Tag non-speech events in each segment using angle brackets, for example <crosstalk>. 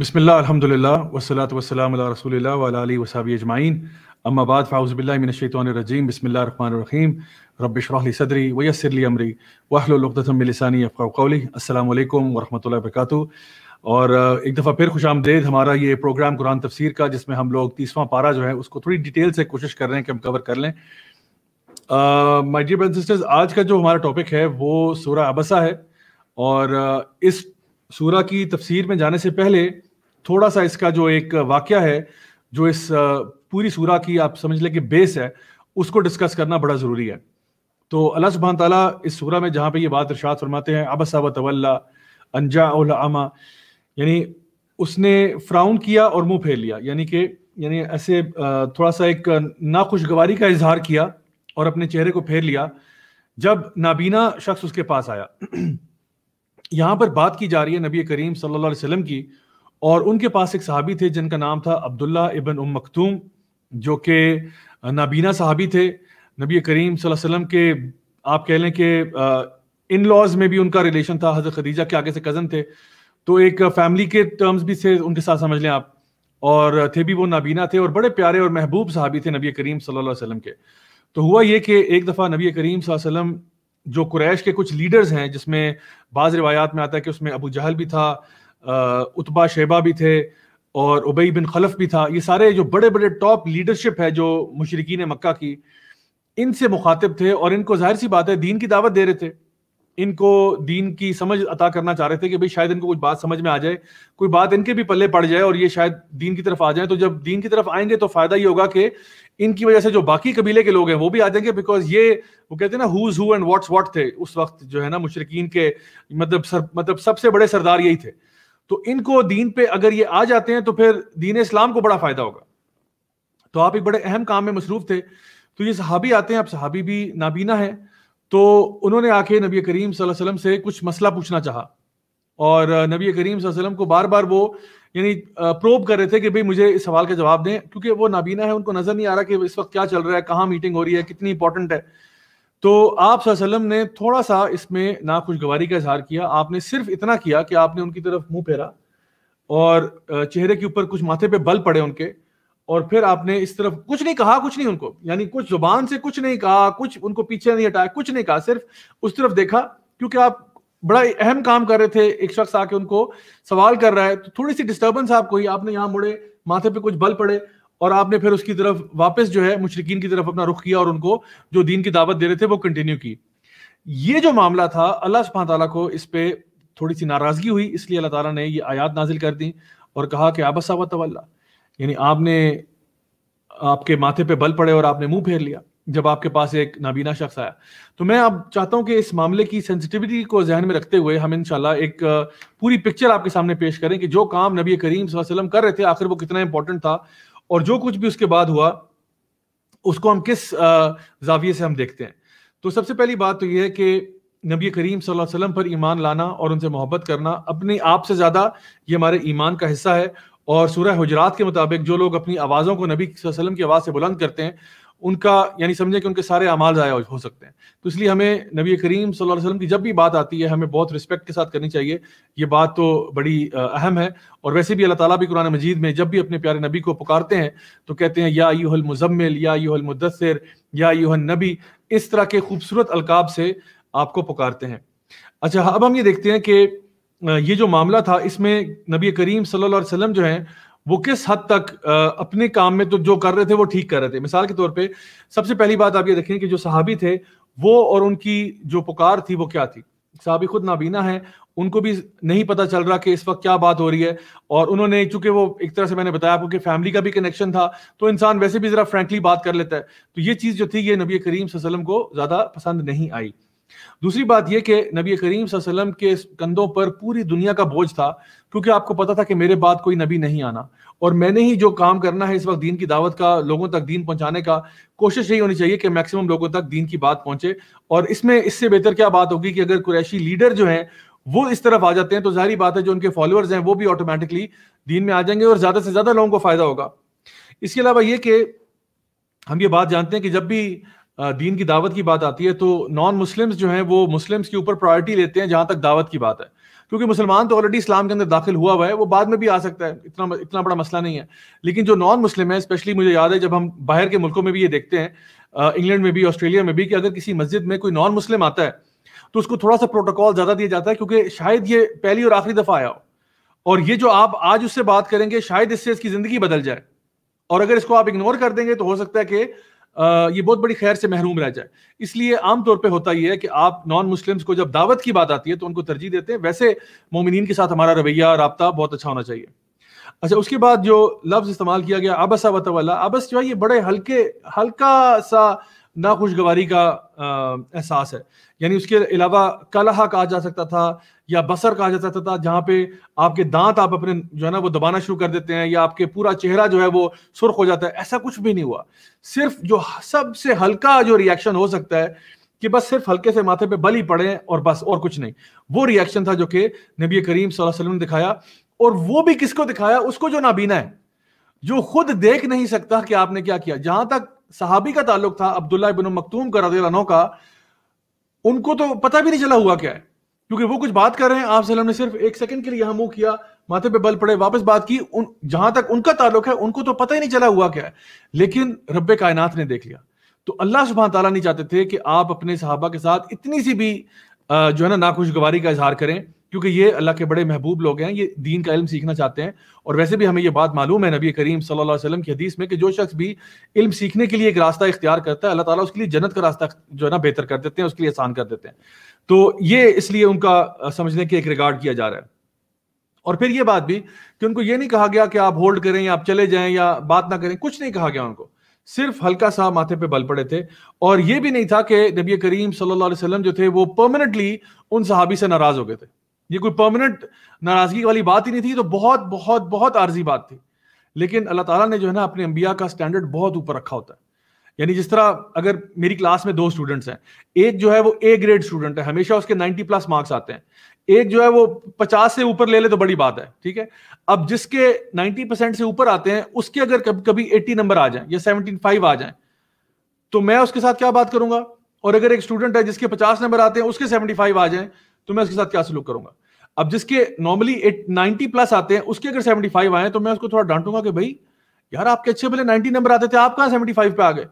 बसमिल वसलात वसलम रसूल वली अजमाइन अम्माबाद फ़ाउज़बिल्लिमिनशैतरजीम बसमीम रबशरली सदरी वयसरली अमरी वाहलतमिलसानी अफ़ाक़ली अल्लाम वरहमल और एक दफ़ा फिर खुश आमदेद हमारा ये प्रोग्राम कुरान तफसीर का जिसमें हम लोग तीसवां पारा जो है उसको थोड़ी डिटेल से कोशिश कर रहे हैं कि हम कवर कर लें माय डियर ब्रदर्स सिस्टर्स आज का जो हमारा टॉपिक है वो सूरा अबसा है और इस सूरा की तफसीर में जाने से पहले थोड़ा सा इसका जो एक वाक्य है जो इस पूरी सूरा की आप समझ लें कि बेस है उसको डिस्कस करना बड़ा ज़रूरी है तो अल्लाह सुबहान तला इस सूरा में जहां पे ये बात इर्शाद फरमाते हैं अब तवल्ला अंजा आमा यानी उसने फ्राउन किया और मुंह फेर लिया यानी कि यानी ऐसे थोड़ा सा एक नाखुशगवारी का इजहार किया और अपने चेहरे को फेर लिया जब नाबीना शख्स उसके पास आया <clears throat> यहां पर बात की जा रही है नबी करीम सल्लल्लाहु अलैहि वसल्लम की और उनके पास एक सहाबी थे जिनका नाम था अब्दुल्ला इबन उम मखतूम जो कि नाबीना सहाबी थे नबी करीम वसल्लम के आप कह लें कि इन लॉज में भी उनका रिलेशन था हज़रत खदीजा के आगे से कज़न थे तो एक फैमिली के टर्म्स भी थे उनके साथ समझ लें आप और थे भी वो नाबीना थे और बड़े प्यारे और महबूब साहबी थे नबी करीम सल्लल्लाहु अलैहि वसल्लम के तो हुआ ये कि एक दफ़ा नबी करीम वसल्लम जो कुरैश के कुछ लीडर्स हैं जिसमें बाज़ रिवायात में आता है कि उसमें अबू जहल भी था उतबा शेबा भी थे और उबई बिन खलफ भी था ये सारे जो बड़े बड़े टॉप लीडरशिप है जो मुशरकिन मक्का की इनसे मुखातिब थे और इनको जाहिर सी बात है दीन की दावत दे रहे थे इनको दीन की समझ अता करना चाह रहे थे कि भाई शायद इनको कुछ बात समझ में आ जाए कोई बात इनके भी पल्ले पड़ जाए और ये शायद दीन की तरफ आ जाए तो जब दीन की तरफ आएंगे तो फायदा ये होगा कि इनकी वजह से जो बाकी कबीले के लोग हैं वो भी आ जाएंगे बिकॉज ये वो कहते हैं ना who's who and what's what थे उस वक्त जो है ना मुशरकिन के मतलब सर मतलब सबसे बड़े सरदार यही थे तो इनको दीन पे अगर ये आ जाते हैं तो फिर दीन इस्लाम को बड़ा फायदा होगा तो आप एक बड़े अहम काम में मसरूफ थे तो ये सहाबी आते हैं अब सहाबी भी नाबीना है तो उन्होंने आके नबी करीम वसल्लम से कुछ मसला पूछना चाहा और नबी करीम वसल्लम को बार बार वो यानी प्रोब कर रहे थे कि भाई मुझे इस सवाल का जवाब दें क्योंकि वो नाबीना है उनको नज़र नहीं आ रहा कि इस वक्त क्या चल रहा है कहाँ मीटिंग हो रही है कितनी इंपॉर्टेंट है तो आप सल्लम ने थोड़ा सा इसमें नाखुशगवारी का इजहार किया आपने सिर्फ इतना किया कि आपने उनकी तरफ मुंह फेरा और चेहरे के ऊपर कुछ माथे पे बल पड़े उनके और फिर आपने इस तरफ कुछ नहीं कहा कुछ नहीं उनको यानी कुछ जुबान से कुछ नहीं कहा कुछ उनको पीछे नहीं हटाया कुछ नहीं कहा सिर्फ उस तरफ देखा क्योंकि आप बड़ा अहम काम कर रहे थे एक शख्स आके उनको सवाल कर रहा है तो थोड़ी सी डिस्टर्बेंस आपको ही आपने यहाँ मुड़े माथे पे कुछ बल पड़े और आपने फिर उसकी तरफ वापस जो है मुशरकिन की तरफ अपना रुख किया और उनको जो दीन की दावत दे रहे थे वो कंटिन्यू की ये जो मामला था अल्लाह सुबह तला को इस पर थोड़ी सी नाराजगी हुई इसलिए अल्लाह तला ने ये आयात नाजिल कर दी और कहा कि आबसा वल्ला यानी आपने आपके माथे पे बल पड़े और आपने मुंह फेर लिया जब आपके पास एक नाबीना शख्स आया तो मैं आप चाहता हूं कि इस मामले की सेंसिटिविटी को जहन में रखते हुए हम इंशाल्लाह एक पूरी पिक्चर आपके सामने पेश करें कि जो काम नबी करीम वसल्लम कर रहे थे आखिर वो कितना इंपॉर्टेंट था और जो कुछ भी उसके बाद हुआ उसको हम किस जाविये से हम देखते हैं तो सबसे पहली बात तो यह है कि नबी करीम सल्लल्लाहु अलैहि वसल्लम पर ईमान लाना और उनसे मोहब्बत करना अपने आप से ज़्यादा ये हमारे ईमान का हिस्सा है और सूरह हजरात के मुताबिक जो लोग अपनी आवाज़ों को नबी वसल्लम की आवाज़ से बुलंद करते हैं उनका यानी समझें कि उनके सारे अमाल ज़ाया हो सकते हैं तो इसलिए हमें नबी करीम सल्लल्लाहु अलैहि वसल्लम की जब भी बात आती है हमें बहुत रिस्पेक्ट के साथ करनी चाहिए ये बात तो बड़ी अहम है और वैसे भी अल्लाह ताला भी कुरान मजीद में जब भी अपने प्यारे नबी को पुकारते हैं तो कहते हैं या यूहल मुजम्मिल या यूहल मुदसर या यूहल नबी इस तरह के खूबसूरत अलकाब से आपको पुकारते हैं अच्छा अब हम ये देखते हैं कि ये जो मामला था इसमें नबी करीम सल्लल्लाहु अलैहि वसल्लम जो हैं वो किस हद तक अपने काम में तो जो कर रहे थे वो ठीक कर रहे थे मिसाल के तौर पे सबसे पहली बात आप ये देखें कि जो सहाबी थे वो और उनकी जो पुकार थी वो क्या थी सहाबी खुद नाबीना है उनको भी नहीं पता चल रहा कि इस वक्त क्या बात हो रही है और उन्होंने चूंकि वो एक तरह से मैंने बताया आपको कि फैमिली का भी कनेक्शन था तो इंसान वैसे भी जरा फ्रेंकली बात कर लेता है तो ये चीज़ जो थी ये नबी करीम वसल्लम को ज़्यादा पसंद नहीं आई दूसरी बात यह कि नबी करीम वसल्लम के कंधों पर पूरी दुनिया का बोझ था क्योंकि आपको पता था कि मेरे बाद कोई नबी नहीं आना और मैंने ही जो काम करना है इस वक्त दीन की दावत का लोगों तक दीन पहुंचाने का कोशिश यही होनी चाहिए कि मैक्सिमम लोगों तक दीन की बात पहुंचे और इसमें इससे बेहतर क्या बात होगी कि अगर कुरैशी लीडर जो है वो इस तरफ आ जाते हैं तो जाहरी बात है जो उनके फॉलोअर्स हैं वो भी ऑटोमेटिकली दीन में आ जाएंगे और ज्यादा से ज्यादा लोगों को फायदा होगा इसके अलावा ये कि हम ये बात जानते हैं कि जब भी दीन की दावत की बात आती है तो नॉन मुस्लिम्स जो हैं वो मुस्लिम्स के ऊपर प्रायोरिटी लेते हैं जहां तक दावत की बात है क्योंकि मुसलमान तो ऑलरेडी इस्लाम के अंदर दाखिल हुआ हुआ है वो बाद में भी आ सकता है इतना इतना बड़ा मसला नहीं है लेकिन जो नॉन मुस्लिम है स्पेशली मुझे याद है जब हम बाहर के मुल्कों में भी ये देखते हैं इंग्लैंड में भी ऑस्ट्रेलिया में भी कि अगर किसी मस्जिद में कोई नॉन मुस्लिम आता है तो उसको थोड़ा सा प्रोटोकॉल ज्यादा दिया जाता है क्योंकि शायद ये पहली और आखिरी दफा आया हो और ये जो आप आज उससे बात करेंगे शायद इससे इसकी जिंदगी बदल जाए और अगर इसको आप इग्नोर कर देंगे तो हो सकता है कि ये बहुत बड़ी खैर से महरूम रह जाए इसलिए आमतौर पर होता यह है कि आप नॉन मुस्लिम्स को जब दावत की बात आती है तो उनको तरजीह देते हैं वैसे मोमिन के साथ हमारा रवैया रबता बहुत अच्छा होना चाहिए अच्छा उसके बाद जो लफ्ज़ इस्तेमाल किया गया आबसा वतवला अबस जो है ये बड़े हल्के हल्का सा नाखुशगवारी का एहसास है यानी उसके अलावा कलहा कहा जा सकता था या बसर कहा जाता था जहां पे आपके दांत आप अपने जो है ना वो दबाना शुरू कर देते हैं या आपके पूरा चेहरा जो है वो सुर्ख हो जाता है ऐसा कुछ भी नहीं हुआ सिर्फ जो सबसे हल्का जो रिएक्शन हो सकता है कि बस सिर्फ हल्के से माथे पे बल ही पड़े और बस और कुछ नहीं वो रिएक्शन था जो कि नबी करीम वसल्लम ने दिखाया और वो भी किसको दिखाया उसको जो नाबीना है जो खुद देख नहीं सकता कि आपने क्या किया जहां तक सहाबी का ताल्लुक था अब्दुल्ला बिन मखतूम का रजे का उनको तो पता भी नहीं चला हुआ क्या है क्योंकि वो कुछ बात कर रहे हैं आप सलम ने सिर्फ एक सेकंड के लिए यहां मुंह किया माथे पे बल पड़े वापस बात की उन जहां तक उनका ताल्लुक है उनको तो पता ही नहीं चला हुआ क्या है लेकिन रब कायनात ने देख लिया तो अल्लाह सुबह तला नहीं चाहते थे कि आप अपने सहाबा के साथ इतनी सी भी जो है ना नाखुशगवारी का इजहार करें क्योंकि ये अल्लाह के बड़े महबूब लोग हैं ये दीन का इल्म सीखना चाहते हैं और वैसे भी हमें ये बात मालूम है नबी करीम सल्लल्लाहु अलैहि वसल्लम की हदीस में कि जो शख्स भी इल्म सीखने के लिए एक रास्ता इख्तियार करता है अल्लाह ताला उसके लिए जन्नत का रास्ता जो है ना बेहतर कर देते हैं उसके लिए आसान कर देते हैं तो ये इसलिए उनका समझने के एक रिगार्ड किया जा रहा है और फिर ये बात भी कि उनको ये नहीं कहा गया कि आप होल्ड करें या आप चले जाएं या बात ना करें कुछ नहीं कहा गया उनको सिर्फ हल्का सा माथे पे बल पड़े थे और ये भी नहीं था कि नबी करीम सल्लल्लाहु अलैहि वसल्लम जो थे वो परमानेंटली उन सहाबी से नाराज हो गए थे ये कोई परमानेंट नाराजगी वाली बात ही नहीं थी तो बहुत बहुत बहुत आर्जी बात थी लेकिन अल्लाह ताला ने जो है ना अपने अंबिया का स्टैंडर्ड बहुत ऊपर रखा होता है यानी जिस तरह अगर मेरी क्लास में दो स्टूडेंट्स हैं एक जो है वो ए ग्रेड स्टूडेंट है हमेशा उसके 90 प्लस मार्क्स आते हैं एक जो है वो 50 से ऊपर ले ले तो बड़ी बात है ठीक है अब जिसके 90 परसेंट से ऊपर आते हैं उसके अगर कभी कभी 80 नंबर आ जाए या फाइव आ जाए तो मैं उसके साथ क्या बात करूंगा और अगर एक स्टूडेंट है जिसके पचास नंबर आते हैं उसके फाइव आ जाए तो मैं उसके साथ क्या सलूक करूंगा अब जिसके नॉर्मली नाइनटी प्लस आते हैं उसके अगर सेवेंटी फाइव आए तो मैं उसको थोड़ा डांटूंगा कि भाई यार आपके अच्छे भले नाइनटी नंबर आते थे आप कहाँ फाइव पे आ गए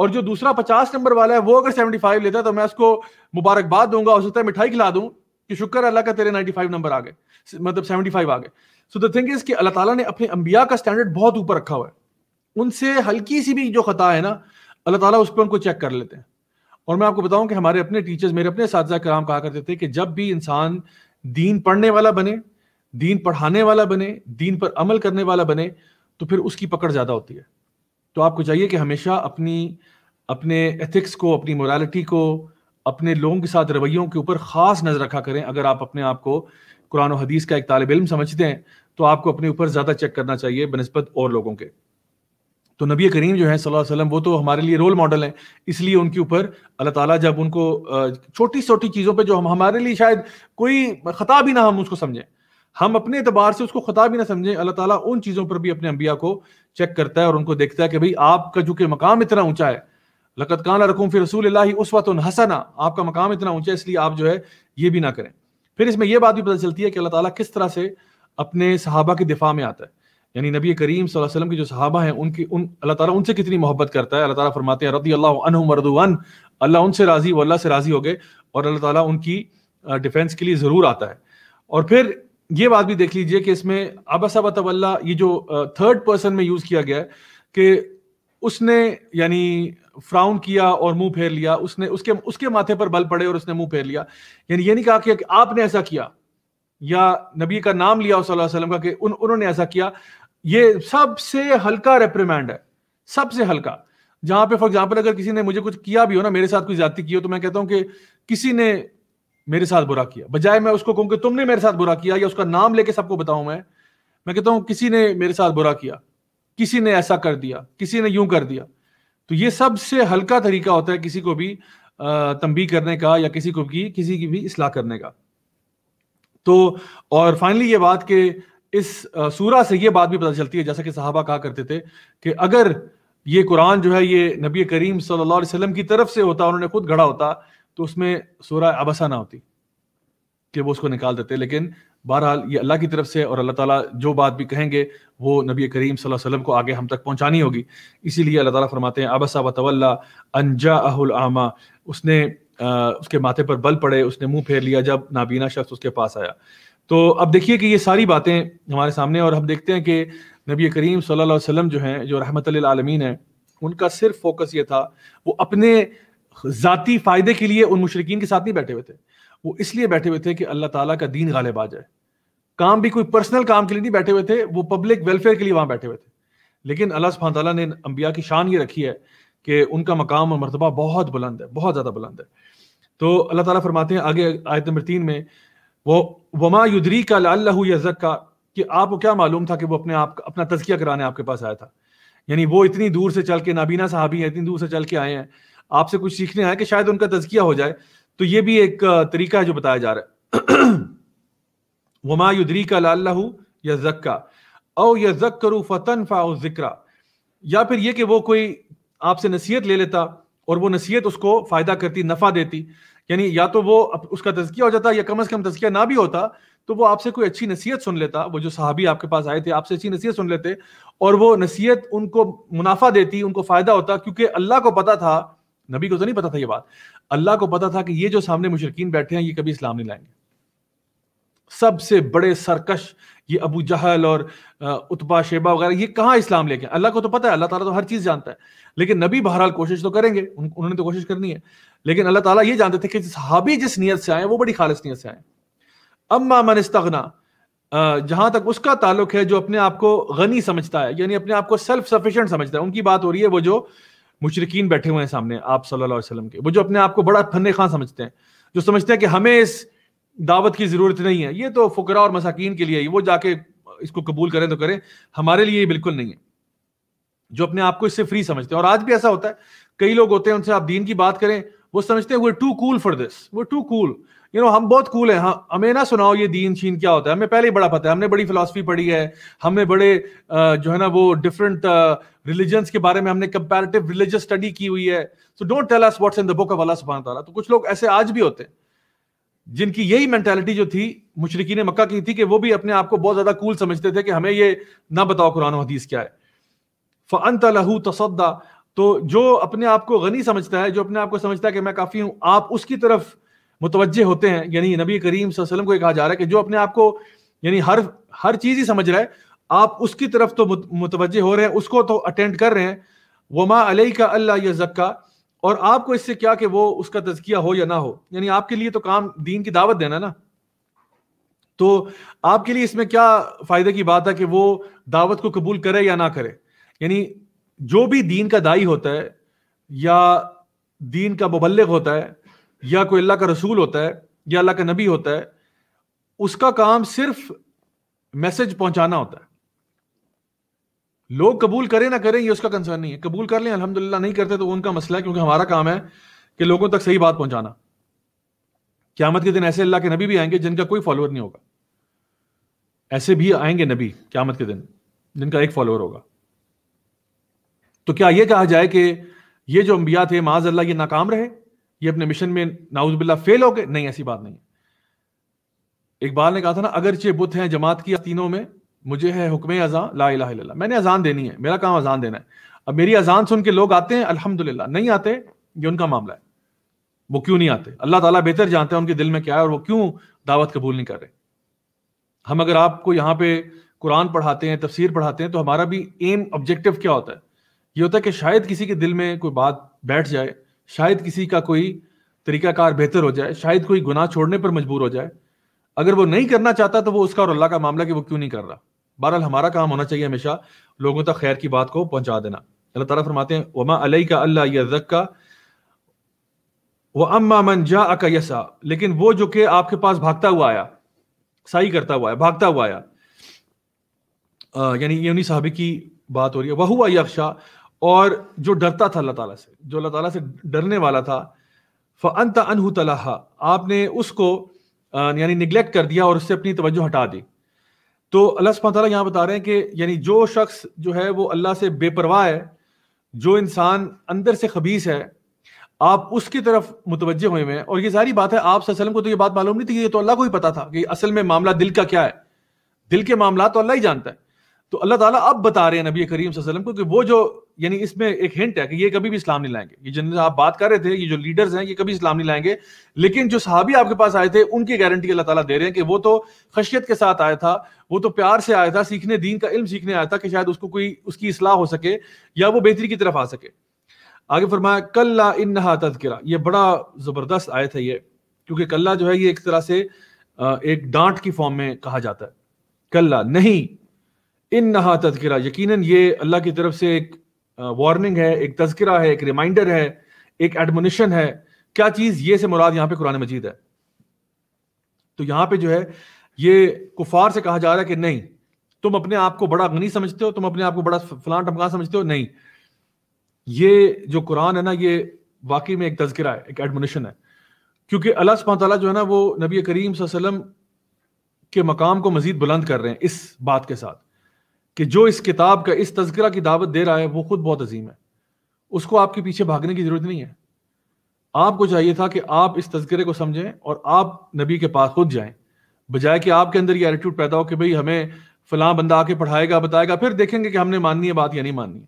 और जो दूसरा पचास नंबर वाला है वो अगर सेवेंटी फाइव लेता है तो मैं उसको मुबारकबाद दूंगा हो सकता है मिठाई खिला दूं कि शुक्र अल्लाह का तेरे नाइन्टी फाइव नंबर आ गए मतलब सेवेंटी फाइव आ गए सो द थिंग इज कि अल्लाह ताला ने अपने अंबिया का स्टैंडर्ड बहुत ऊपर रखा हुआ है उनसे हल्की सी भी जो खता है ना अल्लाह ताला उस पर उनको चेक कर लेते हैं और मैं आपको बताऊं कि हमारे अपने टीचर्स मेरे अपने साथ कराम कहा करते थे कि जब भी इंसान दीन पढ़ने वाला बने दीन पढ़ाने वाला बने दीन पर अमल करने वाला बने तो फिर उसकी पकड़ ज़्यादा होती है तो आपको चाहिए कि हमेशा अपनी अपने एथिक्स को अपनी मोरालिटी को अपने लोगों के साथ रवैयों के ऊपर ख़ास नज़र रखा करें अगर आप अपने आप को कुरान हदीस का एक तालब इम समझते हैं तो आपको अपने ऊपर ज़्यादा चेक करना चाहिए बनस्बत और लोगों के तो नबी करीम जो है सल्लल्लाहु अलैहि वसल्लम वो तो हमारे लिए रोल मॉडल हैं इसलिए उनके ऊपर अल्लाह ताला जब उनको छोटी छोटी चीज़ों पे जो हम हमारे लिए शायद कोई ख़ता भी ना हम उसको समझें हम अपने अतबार से उसको ख़ता भी ना समझें अल्लाह ताला उन चीज़ों पर भी अपने अंबिया को चेक करता है और उनको देखता है कि भाई आपका जो कि मकाम इतना ऊंचा है लकत कान रकूम फिर रसूल उस वक्त हसना आपका मकाम इतना ऊंचा है इसलिए आप जो है ये भी ना करें फिर इसमें यह बात भी पता चलती है कि अल्लाह ताला किस तरह से अपने सहाबा के दिफा में आता है यानी नबी करीम वसल्लम के जो सहाबा हैं उनकी उन अल्लाह ताला उनसे कितनी मोहब्बत करता है अल्लाह ताला फरमाते हैं रदी अल्लाह अनहमरदुअन अल्लाह उनसे राज़ी वो अल्लाह से राज़ी हो गए और अल्लाह ताला उनकी डिफेंस के लिए ज़रूर आता है और फिर ये बात भी देख लीजिए कि इसमें अबसा बतवल्ला ये जो थर्ड पर्सन में यूज किया गया है कि उसने यानी फ्राउन किया और मुंह फेर लिया उसने उसके उसके माथे पर बल पड़े और उसने मुंह फेर लिया यानी ये नहीं कहा कि आपने ऐसा किया या नबी का नाम लिया वसल्लम का कि उन, उन्होंने ऐसा किया ये सबसे हल्का रेप्रीमांड है सबसे हल्का जहां पे फॉर एग्जाम्पल अगर किसी ने मुझे कुछ किया भी हो ना मेरे साथ कोई ज्यादा की हो तो मैं कहता हूं कि किसी ने मेरे साथ बुरा किया बजाय मैं उसको कहूँ कि तुमने मेरे साथ बुरा किया या उसका नाम लेके सबको बताऊं मैं मैं कहता हूँ किसी ने मेरे साथ बुरा किया किसी ने ऐसा कर दिया किसी ने यूं कर दिया तो ये सबसे हल्का तरीका होता है किसी को भी तंबी करने का या किसी को भी किसी की भी इसलाह करने का तो और फाइनली ये बात कि इस सूरा से ये बात भी पता चलती है जैसा कि साहबा कहा करते थे कि अगर ये कुरान जो है ये नबी करीम सल्लल्लाहु अलैहि वसल्लम की तरफ से होता उन्होंने खुद घड़ा होता तो उसमें सोरा अबसा ना होती कि वो उसको निकाल देते लेकिन बहरहाल ये अल्लाह की तरफ से और अल्लाह ताला जो बात भी कहेंगे वो नबी करीम वसल्लम को आगे हम तक पहुंचानी होगी इसीलिए अल्लाह ताला फरमाते हैं अबसा वतवल्ला अनजा आमा उसने आ, उसके माथे पर बल पड़े उसने मुंह फेर लिया जब नाबीना शख्स उसके पास आया तो अब देखिए कि ये सारी बातें हमारे सामने और हम देखते हैं कि नबी करीम सल्लल्लाहु अलैहि वसल्लम जो हैं जो रहमत आलमीन है उनका सिर्फ फोकस ये था वो अपने जाती फायदे के लिए उन मुशरकिन के साथ नहीं बैठे हुए थे वो इसलिए बैठे हुए थे कि अल्लाह ताला का दीन गालिब आ जाए काम भी कोई पर्सनल काम के लिए नहीं बैठे हुए थे वो पब्लिक वेलफेयर के लिए वहां बैठे हुए थे लेकिन अल्लाह सुबहान तला ने अम्बिया की शान ये रखी है कि उनका मकाम और मरतबा बहुत बुलंद है बहुत ज़्यादा बुलंद है तो अल्लाह ताला फरमाते हैं आगे आयत नंबर तीन में वो वमा युदरी का लाल्लू यजक का कि आपको क्या मालूम था कि वो अपने आप अपना तजकिया कराने आपके पास आया था यानी वो इतनी दूर से चल के नाबीना साहबी हैं इतनी दूर से चल के आए हैं आपसे कुछ सीखने आए कि शायद उनका तजकिया हो जाए तो ये भी एक तरीका है जो बताया जा रहा है <clears throat> वमा युद्री का लाल्लाहू या जक्का औ या जक करू फतन फाउ जिक्रा या फिर ये कि वो कोई आपसे नसीहत ले लेता और वो नसीहत उसको फ़ायदा करती नफ़ा देती यानी या तो वो उसका तजकिया हो जाता या कम अज़ कम तजकिया ना भी होता तो वो आपसे कोई अच्छी नसीहत सुन लेता वो जो साहबी आपके पास आए थे आपसे अच्छी नसीहत सुन लेते और वो नसीहत उनको मुनाफा देती उनको फ़ायदा होता क्योंकि अल्लाह को पता था नबी को तो नहीं पता था ये बात अल्लाह को पता था कि ये जो सामने मुशरकिन बैठे हैं ये कभी इस्लाम नहीं लाएंगे सबसे बड़े सरकश ये अबू जहल और उतबा शेबा वगैरह ये कहाँ इस्लाम लेके अल्लाह को तो पता है अल्लाह ताला तो हर चीज़ जानता है लेकिन नबी बहरहाल कोशिश तो करेंगे उन, उन्होंने तो कोशिश करनी है लेकिन अल्लाह ताला ये जानते थे कि सहाबी जिस नीयत से आए वो बड़ी खालस नीयत से आए अम्मा मन इस्तगना जहां तक उसका ताल्लुक है जो अपने आप को गनी समझता है यानी अपने आप को सेल्फ सफिशेंट समझता है उनकी बात हो रही है वो जो मुशरकिन बैठे हुए हैं सामने आप सल्लल्लाहु अलैहि वसल्लम के वो जो अपने आप को बड़ा फन खां समझते हैं जो समझते हैं कि हमें इस दावत की ज़रूरत नहीं है ये तो फकर और मसाकिन के लिए ही वो जाके इसको कबूल करें तो करें हमारे लिए ये बिल्कुल नहीं है जो अपने आप को इससे फ्री समझते हैं और आज भी ऐसा होता है कई लोग होते हैं उनसे आप दीन की बात करें वो समझते हैं वो टू कूल फॉर दिस वो too cool cool. You you know know, हम बहुत कूल हैं हम हाँ, हमें ना सुनाओ ये दीन छीन क्या होता है हमें पहले ही बड़ा पता है हमने बड़ी फिलासफी पढ़ी है हमने बड़े जो है ना वो डिफरेंट रिलीजन्स के बारे में हमने कंपेरेटिव रिलीजियस स्टडी की हुई है so don't tell us what's in the book of अल्लाह सुबहान तआला तो कुछ लोग ऐसे आज भी होते हैं जिनकी यही मेंटेलिटी जो थी ने मक्का की थी कि वो भी अपने आप को बहुत ज्यादा कूल समझते थे कि हमें ये ना बताओ कुरान हदीस क्या है फ़अंत लहू तसद्दा तो जो अपने आप को गनी समझता है जो अपने आप को समझता है कि मैं काफ़ी हूं आप उसकी तरफ मुतवजह होते हैं यानी नबी करीम वसल्लम को कहा जा रहा है कि जो अपने आप को यानी हर हर चीज ही समझ रहा है आप उसकी तरफ तो मुतवजह हो रहे हैं उसको तो अटेंड कर रहे हैं वमा अलई का अल्लाह जक्का और आपको इससे क्या कि वो उसका तजकिया हो या ना हो यानी आपके लिए तो काम दीन की दावत देना ना तो आपके लिए इसमें क्या फायदे की बात है कि वो दावत को कबूल करे या ना करे यानी जो भी दीन का दाई होता है या दीन का मुबलग होता है या कोई अल्लाह का रसूल होता है या अल्लाह का नबी होता है उसका काम सिर्फ मैसेज पहुंचाना होता है लोग कबूल करें ना करें ये उसका कंसर्न नहीं है कबूल कर लें अल्हम्दुलिल्लाह नहीं करते तो उनका मसला है क्योंकि हमारा काम है कि लोगों तक सही बात पहुंचाना क्यामत के दिन ऐसे अल्लाह के नबी भी आएंगे जिनका कोई फॉलोअर नहीं होगा ऐसे भी आएंगे नबी क्यामत के दिन जिनका एक फॉलोअर होगा तो क्या यह कहा जाए कि ये जो अम्बिया थे माज अल्लाह ये नाकाम रहे ये अपने मिशन में नाउजबिल्ला फेल हो गए नहीं ऐसी बात नहीं इकबाल ने कहा था ना अगर चे बुत हैं जमात की तीनों में मुझे है हुक्म अजान ला इला मैंने अजान देनी है मेरा काम अजान देना है अब मेरी अजान सुन के लोग आते हैं अल्हम्दुलिल्लाह नहीं आते ये उनका मामला है वो क्यों नहीं आते अल्लाह ताला बेहतर जानते हैं उनके दिल में क्या है और वो क्यों दावत कबूल नहीं कर रहे हम अगर आपको यहाँ पे कुरान पढ़ाते हैं तफसीर पढ़ाते हैं तो हमारा भी एम ऑब्जेक्टिव क्या होता है ये होता है कि शायद किसी के दिल में कोई बात बैठ जाए शायद किसी का कोई तरीकाकार बेहतर हो जाए शायद कोई गुनाह छोड़ने पर मजबूर हो जाए अगर वो नहीं करना चाहता तो वो उसका और अल्लाह का मामला कि वो क्यों नहीं कर रहा बहरहाल हमारा काम होना चाहिए हमेशा लोगों तक खैर की बात को पहुंचा देना अल्लाह तला फरमाते हैं वमा अलई का अल्लाह यजक्का वह अम्मा मन जा अका यसा लेकिन वो जो कि आपके पास भागता हुआ आया सही करता हुआ आया भागता हुआ आया यानी ये उन्हीं साहबी की बात हो रही है वह हुआ यक्षा और जो डरता था अल्लाह ताला से जो अल्लाह ताला से डरने वाला था फ़अंत अनहु तलाहा आपने उसको यानी निगलेक्ट कर दिया और उससे अपनी तवज्जो हटा दी तो अल्लाह सुबह ताला यहाँ बता रहे हैं कि यानी जो शख्स जो है वो अल्लाह से बेपरवाह है जो इंसान अंदर से खबीस है आप उसकी तरफ मुतवजे हुए हैं और ये सारी बात है आप वसलम को तो ये बात मालूम नहीं थी ये तो अल्लाह को ही पता था कि असल में मामला दिल का क्या है दिल के मामला तो अल्लाह ही जानता है तो अल्लाह ताला अब बता रहे हैं नबी करीम वसल्लम को कि वो जो यानी इसमें एक हिंट है कि ये कभी भी इस्लाम नहीं लाएंगे ये जिनसे आप बात कर रहे थे ये जो लीडर्स हैं ये कभी इस्लाम नहीं लाएंगे लेकिन जो सहाबी आपके पास आए थे उनकी गारंटी अल्लाह ताला दे रहे हैं कि वो तो खशियत के साथ आया था वो तो प्यार से आया था सीखने दीन का इल्म सीखने आया था कि शायद उसको कोई उसकी असलाह हो सके या वो बेहतरी की तरफ आ सके आगे फरमाया कल्ला नहा तदकिरा ये बड़ा ज़बरदस्त आए थे ये क्योंकि कल्ला जो है ये एक तरह से एक डांट की फॉर्म में कहा जाता है कल्ला नहीं इन नहा तस्करा यकीन ये अल्लाह की तरफ से एक वार्निंग है एक तस्करा है एक रिमाइंडर है एक एडमोनिशन है क्या चीज ये से मुराद यहाँ पे कुरान मजीद है तो यहाँ पे जो है ये कुफार से कहा जा रहा है कि नहीं तुम अपने आप को बड़ा गनी समझते हो तुम अपने आप को बड़ा फलान टमका समझते हो नहीं ये जो कुरान है ना ये वाकई में एक तस्करा है एक एडमोनिशन है क्योंकि अल्लाह सुबह जो है ना वो नबी करीम के मकाम को मजीद बुलंद कर रहे हैं इस बात के साथ कि जो इस किताब का इस तस्करा की दावत दे रहा है वो खुद बहुत अजीम है उसको आपके पीछे भागने की जरूरत नहीं है आपको चाहिए था कि आप इस तस्करे को समझें और आप नबी के पास खुद जाएं बजाय कि आपके अंदर ये एटीट्यूड पैदा हो कि भाई हमें फलां बंदा आके पढ़ाएगा बताएगा फिर देखेंगे कि हमने माननी है बात या नहीं माननी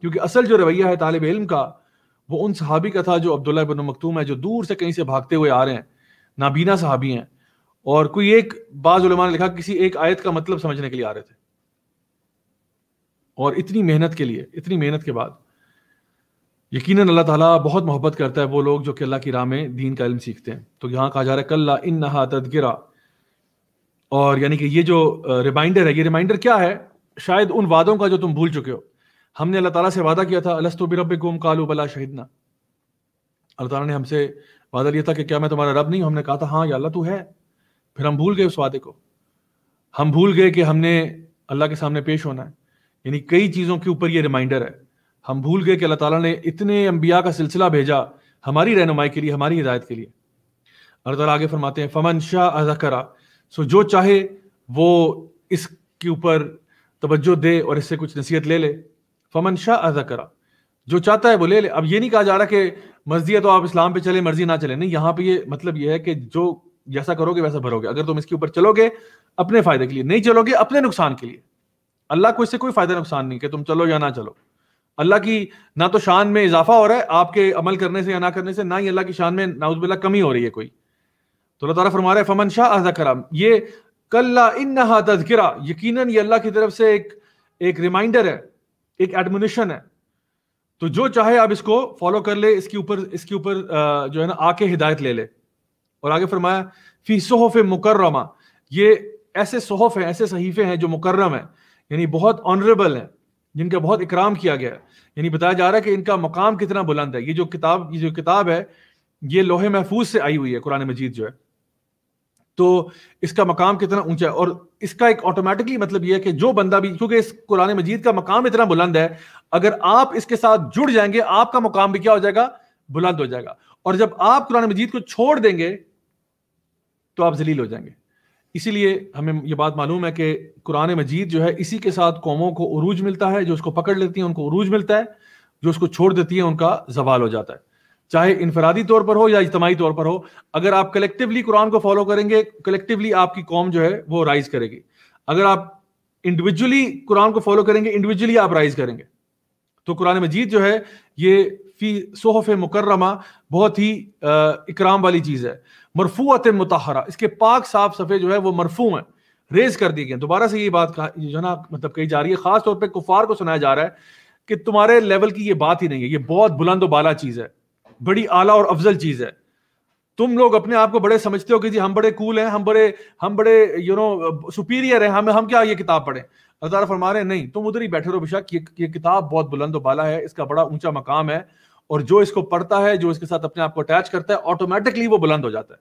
क्योंकि असल जो रवैया है तालब इलम का वो उन सहाबी का था जो अब्दुल्ला बिन मखतूम है जो दूर से कहीं से भागते हुए आ रहे हैं नाबीना सहाबी हैं और कोई एक बाज़ ने लिखा किसी एक आयत का मतलब समझने के लिए आ रहे थे और इतनी मेहनत के लिए इतनी मेहनत के बाद यकीन अल्लाह ताला बहुत मोहब्बत करता है वो लोग जो कि अल्लाह की राह में दीन का इल्म सीखते हैं तो यहाँ कहा जा रहा है कल्ला इन नहा तदगिरा और यानी कि ये जो रिमाइंडर है ये रिमाइंडर क्या है शायद उन वादों का जो तुम भूल चुके हो हमने अल्लाह ताला से वादा किया था अलस्तु बिरब गुम कालू बला शहीदना अल्लाह ताला ने हमसे वादा लिया था कि क्या मैं तुम्हारा रब नहीं हूं हमने कहा था हाँ ये अल्लाह तू है फिर हम भूल गए उस वादे को हम भूल गए कि हमने अल्लाह के सामने पेश होना है यानी कई चीज़ों के ऊपर ये रिमाइंडर है हम भूल गए कि अल्लाह ताला ने इतने अंबिया का सिलसिला भेजा हमारी रहनुमाई के लिए हमारी हिदायत के लिए अल्लाह ताला आगे फरमाते हैं फमन शाह अजकरा सो जो चाहे वो इसके ऊपर तवज्जो दे और इससे कुछ नसीहत ले ले फमन शाह अजकरा जो चाहता है वो ले ले अब ये नहीं कहा जा रहा कि मर्जी है तो आप इस्लाम पे चले मर्जी ना चले नहीं यहाँ पे ये मतलब ये है कि जो जैसा करोगे वैसा भरोगे अगर तुम इसके ऊपर चलोगे अपने फायदे के लिए नहीं चलोगे अपने नुकसान के लिए अल्लाह को इससे कोई फायदा नुकसान नहीं कि तुम चलो या ना चलो अल्लाह की ना तो शान में इजाफा हो रहा है आपके अमल करने से या ना करने से ना ही अल्लाह की शान में नाउजबिल्ला कमी हो रही है कोई तो अल्लाह तारा फरमा रहे फमन शाह कराम ये कल्ला नहा तजकिरा यकीन ये अल्लाह की तरफ से एक एक रिमाइंडर है एक एडमिनिशन है तो जो चाहे आप इसको फॉलो कर ले इसके ऊपर इसके ऊपर जो है ना आके हिदायत ले ले और आगे फरमाया फी सोहफ मुकर्रमा ये ऐसे सोहफ हैं ऐसे सहीफे हैं जो मुकर्रम है यानी बहुत ऑनरेबल हैं जिनका बहुत इकराम किया गया है यानी बताया जा रहा है कि इनका मकाम कितना बुलंद है ये जो किताब ये जो किताब है ये लोहे महफूज से आई हुई है कुरान मजीद जो है तो इसका मकाम कितना ऊंचा है और इसका एक ऑटोमेटिकली मतलब यह है कि जो बंदा भी क्योंकि इस कुरान मजीद का मकाम इतना बुलंद है अगर आप इसके साथ जुड़ जाएंगे आपका मकाम भी क्या हो जाएगा बुलंद हो जाएगा और जब आप कुरान मजीद को छोड़ देंगे तो आप जलील हो जाएंगे इसीलिए हमें ये बात मालूम है कि कुरान मजीद जो है इसी के साथ कौमों को अरूज मिलता है जो उसको पकड़ लेती हैं उनको अरूज मिलता है जो उसको छोड़ देती है उनका जवाल हो जाता है चाहे इनफरादी तौर पर हो या इज्तमाही तौर पर हो अगर आप कलेक्टिवली कुरान को फॉलो करेंगे कलेक्टिवली आपकी कौम जो है वो राइज करेगी अगर आप इंडिविजुअली कुरान को फॉलो करेंगे इंडिविजुअली आप राइज करेंगे तो कुरान मजीद जो है ये फी सोहफ मुकर्रमा बहुत ही इकराम वाली चीज़ है मरफूत मतहरा इसके पाक साफ सफ़े जो है वो मरफू हैं रेज कर दिए गए दोबारा से ये बात कहा जो ना मतलब कही जा रही है खास तौर पे कुफार को सुनाया जा रहा है कि तुम्हारे लेवल की ये बात ही नहीं है ये बहुत बुलंद बाला चीज़ है बड़ी आला और अफजल चीज़ है तुम लोग अपने आप को बड़े समझते हो कि जी हम बड़े कूल हैं हम बड़े हम बड़े यू नो सुपीरियर हैं हम हम क्या ये किताब पढ़ें अल्लाह फरमा रहे हैं नहीं तुम उधर ही बैठे रहो बेशक ये, ये किताब बहुत बुलंद बाला है इसका बड़ा ऊंचा मकाम है और जो इसको पढ़ता है जो इसके साथ अपने आप को अटैच करता है ऑटोमेटिकली वो बुलंद हो जाता है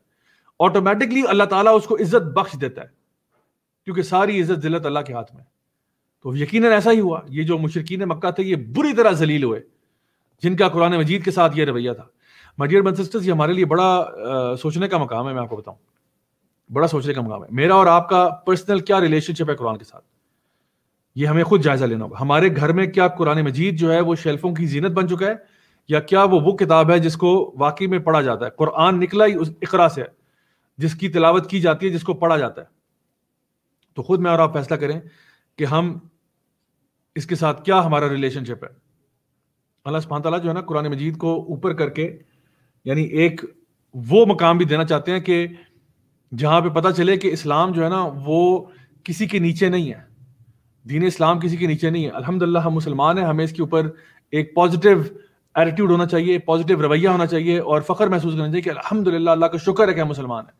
ऑटोमेटिकली अल्लाह ताला उसको इज्जत बख्श देता है क्योंकि सारी इज्जत जिलत अल्लाह के हाथ में तो यकीन ऐसा ही हुआ ये जो मुशरकिन मक्का थे ये बुरी तरह जलील हुए जिनका कुरान मजीद के साथ ये रवैया था मजियर बन सिस्टर्स ये हमारे लिए बड़ा आ, सोचने का मकाम है मैं आपको बताऊं बड़ा सोचने का मकाम है मेरा और आपका पर्सनल क्या रिलेशनशिप है कुरान के साथ ये हमें खुद जायजा लेना होगा हमारे घर में क्या कुरान मजीद जो है वो शेल्फों की जीनत बन चुका है या क्या वो वो किताब है जिसको वाकई में पढ़ा जाता है कुरान निकला ही उस इकरा से जिसकी तिलावत की जाती है जिसको पढ़ा जाता है तो खुद मैं और आप फैसला करें कि हम इसके साथ क्या हमारा रिलेशनशिप है अल्लाह सुबहान तला जो है ना कुरान मजीद को ऊपर करके यानी एक वो मकाम भी देना चाहते हैं कि जहाँ पे पता चले कि इस्लाम जो है ना वो किसी के नीचे नहीं है दीन इस्लाम किसी के नीचे नहीं है अल्हम्दुलिल्लाह हम मुसलमान हैं हमें इसके ऊपर एक पॉजिटिव एटीट्यूड होना चाहिए पॉजिटिव रवैया होना चाहिए और फख्र महसूस करना चाहिए कि अलहमदिल्ला अल्लाह का शुक्र है कि हम मुसलमान हैं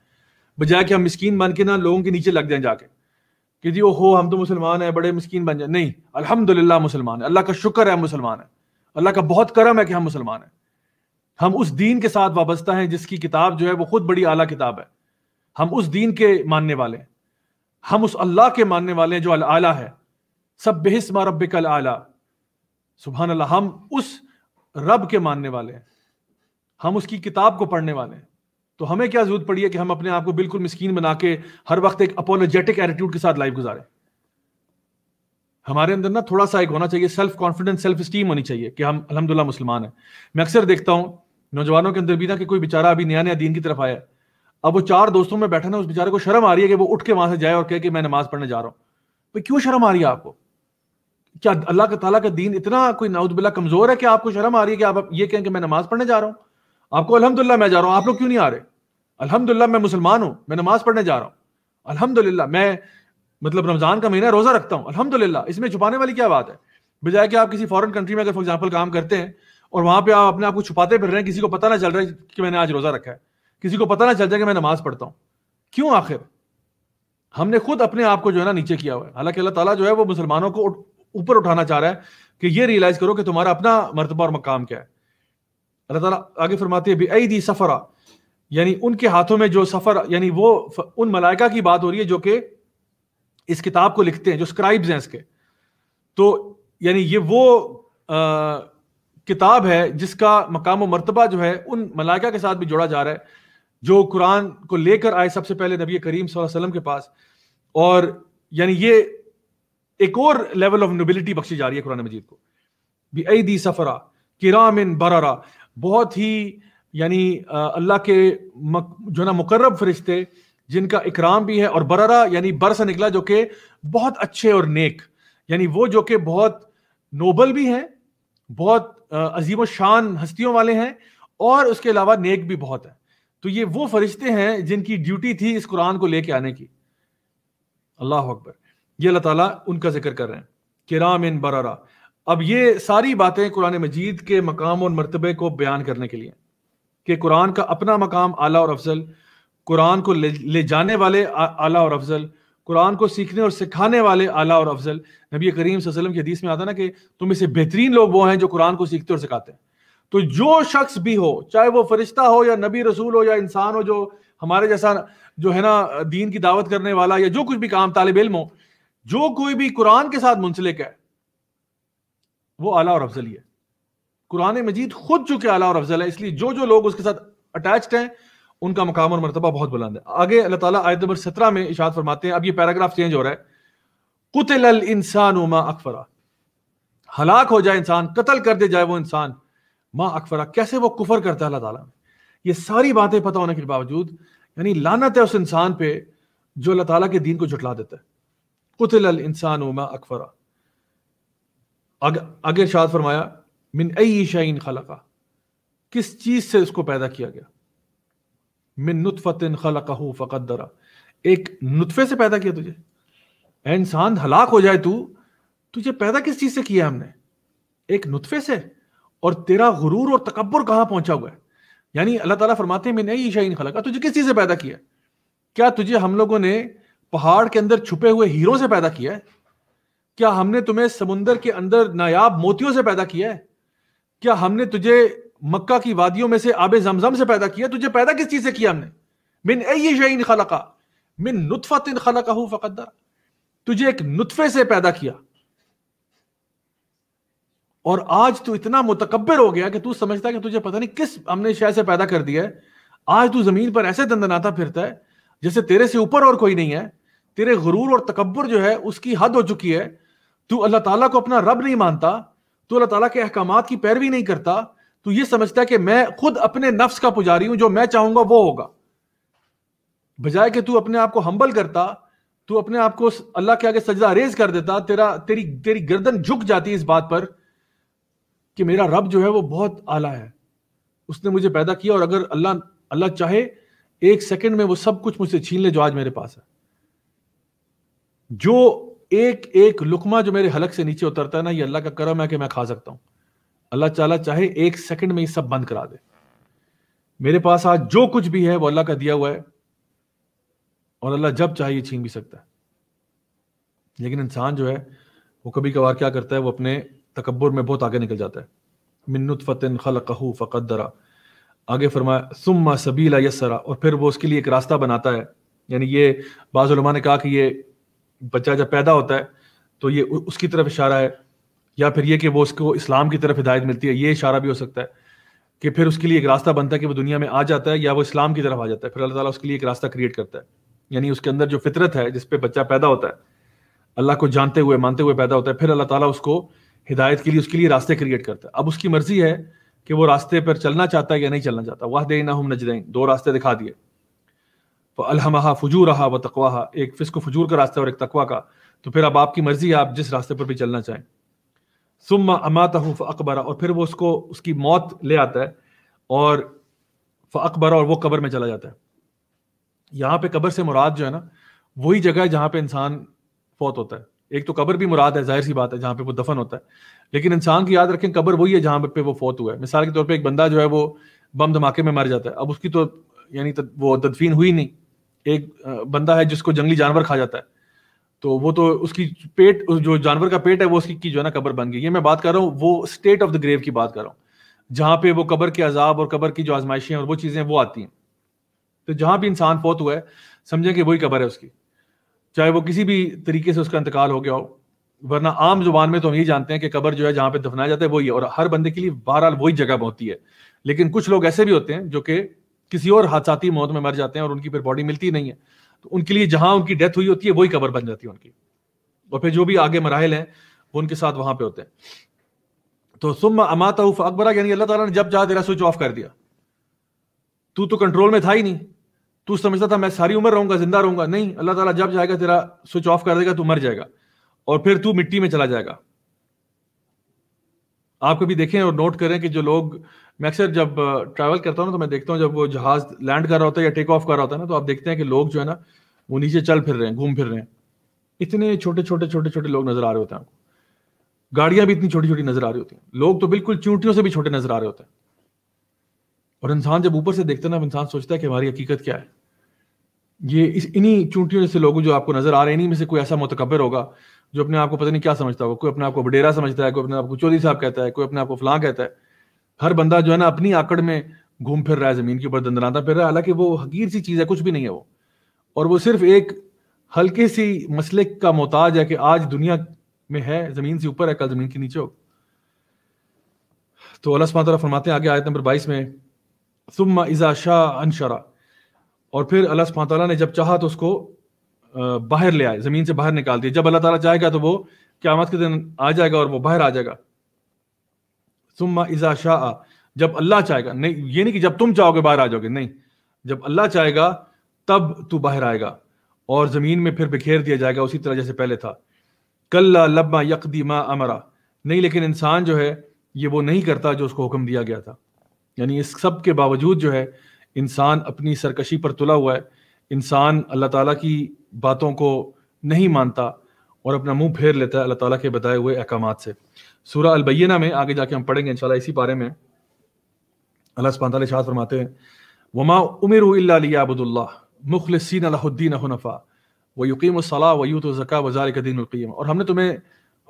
बजाय कि हम मस्किन बन के ना लोगों के नीचे लग जाएं जाके कि जी ओहो हम तो मुसलमान हैं बड़े मस्किन बन जाए नहीं अलहमदिल्ला मुसलमान है अल्लाह का शुक्र है मुसलमान है अल्लाह का बहुत करम है कि हम मुसलमान हैं हम उस दीन के साथ वाबस्ता हैं जिसकी किताब जो है वो खुद बड़ी आला किताब है हम उस दीन के मानने वाले हैं हम उस अल्लाह के मानने वाले हैं जो अल आला है सब बेहस मारब कल आला सुबहान अल्लाह हम उस रब के मानने वाले हैं हम उसकी किताब को पढ़ने वाले हैं तो हमें क्या जरूरत पड़ी है कि हम अपने आप को बिल्कुल मिस्कीन बना के हर वक्त एक अपोलोजेटिक एटीट्यूड के साथ लाइफ गुजारे हमारे अंदर ना थोड़ा सा एक होना चाहिए सेल्फ कॉन्फिडेंस सेल्फ स्टीम होनी चाहिए कि हम अलहमदुल्ला मुसलमान हैं मैं अक्सर देखता हूं नौजवानों के अंदर भी ना कि कोई बेचारा अभी नया नया दीन की तरफ आया अब वो चार दोस्तों में बैठा ना उस बेचारे को शर्म आ रही है कि वो उठ के वहां से जाए और कहे कि मैं नमाज पढ़ने जा रहा हूं क्यों शर्म आ रही है आपको क्या अल्लाह का ताला का दीन इतना कोई नाउदबिल्ला कमजोर है कि आपको शर्म आ रही है कि आप ये कहें कि मैं नमाज पढ़ने जा रहा हूँ आपको अलहमदुल्ला मैं जा रहा हूँ आप लोग क्यों नहीं आ रहे अलहमदुल्ला मैं मुसलमान हूँ मैं नमाज पढ़ने जा रहा हूँ अलहमदुल्ला मैं मतलब रमजान का महीना रोजा रखता हूँ अलहमदुल्ला इसमें छुपाने वाली क्या बात है बजाय कि आप किसी फॉरन कंट्री में अगर फॉर एग्जाम्पल काम करते हैं और वहां पर आप अपने आप को छुपाते फिर रहे हैं किसी को पता ना चल रहा है कि मैंने आज रोजा रखा है किसी को पता ना चल जाए कि मैं नमाज पढ़ता हूँ क्यों आखिर हमने खुद अपने आप को जो है ना नीचे किया हुआ है हालांकि अल्लाह ताला जो है वो मुसलमानों को ऊपर उठाना चाह रहा है कि ये रियलाइज करो कि तुम्हारा अपना मरतबा और मकाम क्या है अल्लाह ताला आगे फरमाते हैं दी सफ़रा यानी उनके हाथों में जो सफ़र यानी वो उन मलाइका की बात हो रही है जो कि इस किताब को लिखते हैं जो स्क्राइब्स हैं इसके तो यानी ये वो आ, किताब है जिसका मकाम और मरतबा जो है उन मलाइका के साथ भी जोड़ा जा रहा है जो कुरान को लेकर आए सबसे पहले नबी करीम सल्लल्लाहु अलैहि वसल्लम के पास और यानी ये एक और लेवल ऑफ नोबिलिटी बख्शी जा रही है कुरान मजीद को भी ईदी सफरा इन बरारा बहुत ही यानी अल्लाह के मक, जो ना मुकर्रब फरिश्ते जिनका इकराम भी है और बरारा यानी बर से निकला जो कि बहुत अच्छे और नेक यानी वो जो कि बहुत नोबल भी हैं बहुत अजीम शान हस्तियों वाले हैं और उसके अलावा नेक भी बहुत है तो ये वो फरिश्ते हैं जिनकी ड्यूटी थी इस कुरान को लेके आने की अल्लाह अकबर ये अल्लाह ताला उनका जिक्र कर रहे हैं कि राम इन बरारा अब ये सारी बातें कुरान मजीद के मकाम और मरतबे को बयान करने के लिए कि कुरान का अपना मकाम आला और अफजल कुरान को ले, ले जाने वाले आ, आला और अफजल कुरान को सीखने और सिखाने वाले आला और अफजल नबी करीम वसल्लम की हदीस में आता ना कि तुम इसे बेहतरीन लोग वो हैं जो कुरान को सीखते और सिखाते हैं तो जो शख्स भी हो चाहे वो फरिश्ता हो या नबी रसूल हो या इंसान हो जो हमारे जैसा जो है ना दीन की दावत करने वाला या जो कुछ भी काम तालब इल्म हो जो कोई भी कुरान के साथ मुंसलिक है वो आला और अफजल ही है कुरान मजीद खुद चुके आला और अफजल है इसलिए जो जो लोग उसके साथ अटैच्ड हैं उनका मकाम और मरतबा बहुत बुलंद है आगे अल्लाह ताला आयत नंबर सत्रह में इशाद फरमाते हैं अब ये पैराग्राफ चेंज हो रहा है कुतल इंसान मा अकफरा हलाक हो जाए इंसान कत्ल कर दे जाए वो इंसान माँ अकफरा कैसे वो कुफर करता है अल्लाह ताला ये सारी बातें पता होने के बावजूद यानी लानत है उस इंसान पे जो अल्लाह ताला के दीन को जुटला देता है कुतल अल इंसान उमा अकफरा आगे इर्शाद फरमाया मिन अई शाइन खलका किस चीज से उसको पैदा किया गया मिन नुतफ़तिन खलका फ़कत दरा एक नुतफे से पैदा किया तुझे इंसान हलाक हो जाए तू तुझे पैदा किस चीज से किया हमने एक नुतफे से और तेरा गुरूर और तकबर कहां पहुंचा हुआ है यानी अल्लाह ताला फरमाते हैं मैं नई ईशाइन खलका तुझे किस चीज से पैदा किया क्या तुझे हम लोगों ने पहाड़ के अंदर छुपे हुए हीरो से पैदा किया है क्या हमने तुम्हें समुंदर के अंदर नायाब मोतियों से पैदा किया है क्या हमने तुझे मक्का की वादियों में से आबे जमजम से पैदा किया तुझे पैदा किस चीज से किया हमने मिन ऐन खलका मिन तिन खलका हूं फ़कदर तुझे एक नुतफे से पैदा किया और आज तू इतना मुतकबर हो गया कि तू समझता कि तुझे पता नहीं किस हमने शय से पैदा कर दिया है आज तू जमीन पर ऐसे दंदनाता फिरता है जैसे तेरे से ऊपर और कोई नहीं है तेरे गुरूर और तकबर जो है उसकी हद हो चुकी है तू अल्लाह ताला को अपना रब नहीं मानता तू अल्लाह ताला के अहकाम की पैरवी नहीं करता तू ये समझता है कि मैं खुद अपने नफ्स का पुजारी हूं जो मैं चाहूंगा वो होगा बजाय कि तू अपने आप को हम्बल करता तू अपने आप को अल्लाह के आगे सजदा रेज कर देता तेरा तेरी तेरी गर्दन झुक जाती इस बात पर कि मेरा रब जो है वो बहुत आला है उसने मुझे पैदा किया और अगर अल्लाह अल्लाह चाहे एक सेकंड में वो सब कुछ मुझसे छीन ले जो आज मेरे पास है जो एक एक लुकमा जो मेरे हलक से नीचे उतरता है ना ये अल्लाह का करम है कि मैं खा सकता हूं अल्लाह चाला चाहे एक सेकंड में ये सब बंद करा दे मेरे पास आज जो कुछ भी है वो अल्लाह का दिया हुआ है और अल्लाह जब चाहे ये छीन भी सकता है लेकिन इंसान जो है वो कभी कभार क्या करता है वो अपने तकबर में बहुत आगे निकल जाता है मिन्नुत फ़तिन खल कहू फरा आगे फरमाया सुम्मा सबीला यसरा और फिर वो उसके लिए एक रास्ता बनाता है यानी ये बाज़ा ने कहा कि ये बच्चा जब पैदा होता है तो ये उसकी तरफ इशारा है या फिर ये कि वो उसको इस्लाम की तरफ हिदायत मिलती है ये इशारा भी हो सकता है कि फिर उसके लिए एक रास्ता बनता है कि वो दुनिया में आ जाता है या वो इस्लाम की तरफ आ जाता है फिर अल्लाह ताला उसके लिए एक रास्ता क्रिएट करता है यानी उसके अंदर जो फितरत है जिस पे बच्चा पैदा होता है अल्लाह को जानते हुए मानते हुए पैदा होता है फिर अल्लाह ताला उसको हिदायत के लिए उसके लिए रास्ते क्रिएट करता है अब उसकी मर्जी है कि वो रास्ते पर चलना चाहता है या नहीं चलना चाहता वाह देना हम नजदैन दो रास्ते दिखा दिए अलहमहा फजू रहा व तकवाहा एक फिस्क फजूर का रास्ता और एक तकवा का तो फिर अब आपकी मर्जी है आप जिस रास्ते पर भी चलना चाहें सुम अमाता हूँ अकबरा और फिर वो उसको उसकी मौत ले आता है और अकबरा और वो कब्र में चला जाता है यहाँ पे कब्र से मुराद जो है ना वही जगह है जहाँ पे इंसान फौत होता है एक तो कब्र भी मुराद है जाहिर सी बात है जहाँ पे वो दफन होता है लेकिन इंसान की याद रखें कब्र वही है जहां पे वो फौत हुआ है मिसाल के तौर पर एक बंदा जो है वो बम धमाके में मर जाता है अब उसकी तो यानी तद, वो तदफीन हुई नहीं एक बंदा है जिसको जंगली जानवर खा जाता है तो वो तो उसकी पेट जो जानवर का पेट है वो उसकी की जो है ना कब्र बन गई ये मैं बात कर रहा हूँ वो स्टेट ऑफ द ग्रेव की बात कर रहा हूँ जहां पे वो कब्र के अजाब और कब्र की जो आजमाइशें और वो चीज़ें वो आती हैं तो जहां भी इंसान फौत हुआ है समझे कि वही कब्र है उसकी चाहे वो किसी भी तरीके से उसका इंतकाल हो गया हो वरना आम जुबान में तो हम ये जानते हैं कि कबर जो है जहाँ पे दफनाया जाता है वही है और हर बंदे के लिए बहरहाल वही जगह होती है लेकिन कुछ लोग ऐसे भी होते हैं जो कि किसी और हादसाती मौत में मर जाते हैं और उनकी फिर बॉडी मिलती नहीं है तो उनके लिए जहां उनकी डेथ हुई होती है वही कबर बन जाती है उनकी और फिर जो भी आगे मराहल हैं वो उनके साथ वहां पे होते हैं तो सुम अमाता अकबरा यानी अल्लाह तला ने जब चाह तेरा स्विच ऑफ कर दिया तू तो कंट्रोल में था ही नहीं तू समझता था मैं सारी उम्र रहूंगा जिंदा रहूंगा नहीं अल्लाह ताला जब जाएगा तेरा स्विच ऑफ कर देगा तू मर जाएगा और फिर तू मिट्टी में चला जाएगा आप कभी देखें और नोट करें कि जो लोग मैं अक्सर जब ट्रैवल करता हूँ ना तो मैं देखता हूँ जब वो जहाज लैंड कर रहा होता है या टेक ऑफ कर रहा होता है ना तो आप देखते हैं कि लोग जो है ना वो नीचे चल फिर रहे हैं घूम फिर रहे हैं इतने छोटे छोटे छोटे छोटे लोग नजर आ रहे होते हैं आपको गाड़ियां भी इतनी छोटी छोटी नजर आ रही होती हैं लोग तो बिल्कुल चूंटियों से भी छोटे नजर आ रहे होते हैं और इंसान जब ऊपर से देखता है ना इंसान सोचता है कि हमारी हकीकत क्या है ये इस इन्हीं चूंटियों जैसे लोगों जो आपको नजर आ रहे हैं इन्हीं में से कोई ऐसा मुतकबर होगा जो अपने आप को पता नहीं क्या समझता होगा कोई अपने आप को बडेरा समझता है कोई अपने आप को चौधरी साहब कहता है कोई अपने आप को फलां कहता है हर बंदा जो है ना अपनी आकड़ में घूम फिर रहा है जमीन के ऊपर दंदनाता फिर रहा है हालांकि वो हकीर सी चीज़ है कुछ भी नहीं है वो और वो सिर्फ एक हल्के सी मसले का मोहताज है कि आज दुनिया में है जमीन से ऊपर है कल जमीन के नीचे हो तो अल्लाह फरमाते हैं आगे आयत नंबर बाईस में सुम्मा इज़ा शाह अनशरा और फिर अल्लाह सुबह ताली ने जब चाहा तो उसको बाहर ले आए ज़मीन से बाहर निकाल दिया जब अल्लाह ताला चाहेगा तो वो क़्यामत के दिन आ जाएगा और वो बाहर आ जाएगा सुम्मा इज़ा शाह जब अल्लाह चाहेगा नहीं ये नहीं कि जब तुम चाहोगे बाहर आ जाओगे नहीं जब अल्लाह चाहेगा तब तू बाहर आएगा और ज़मीन में फिर बिखेर दिया जाएगा उसी तरह जैसे पहले था कल्ला लब्मा यकदी मा अमरा नहीं लेकिन इंसान जो है ये वो नहीं करता जो उसको हुक्म दिया गया था यानी इस सब के बावजूद जो है इंसान अपनी सरकशी पर तुला हुआ है इंसान अल्लाह ताला की बातों को नहीं मानता और अपना मुंह फेर लेता है अल्लाह ताला के बताए हुए अहकाम से सूरह अलबैना में आगे जाके हम पढ़ेंगे इन इसी बारे में अल्लाह स्पान शाह फरमाते हैं वमा उमिर अबुदुल्ला मुखलसिन अलाउद्दीन हनफ़ा व यकीम सलाह व ज़का वज़ार कदीनकीम और हमने तुम्हें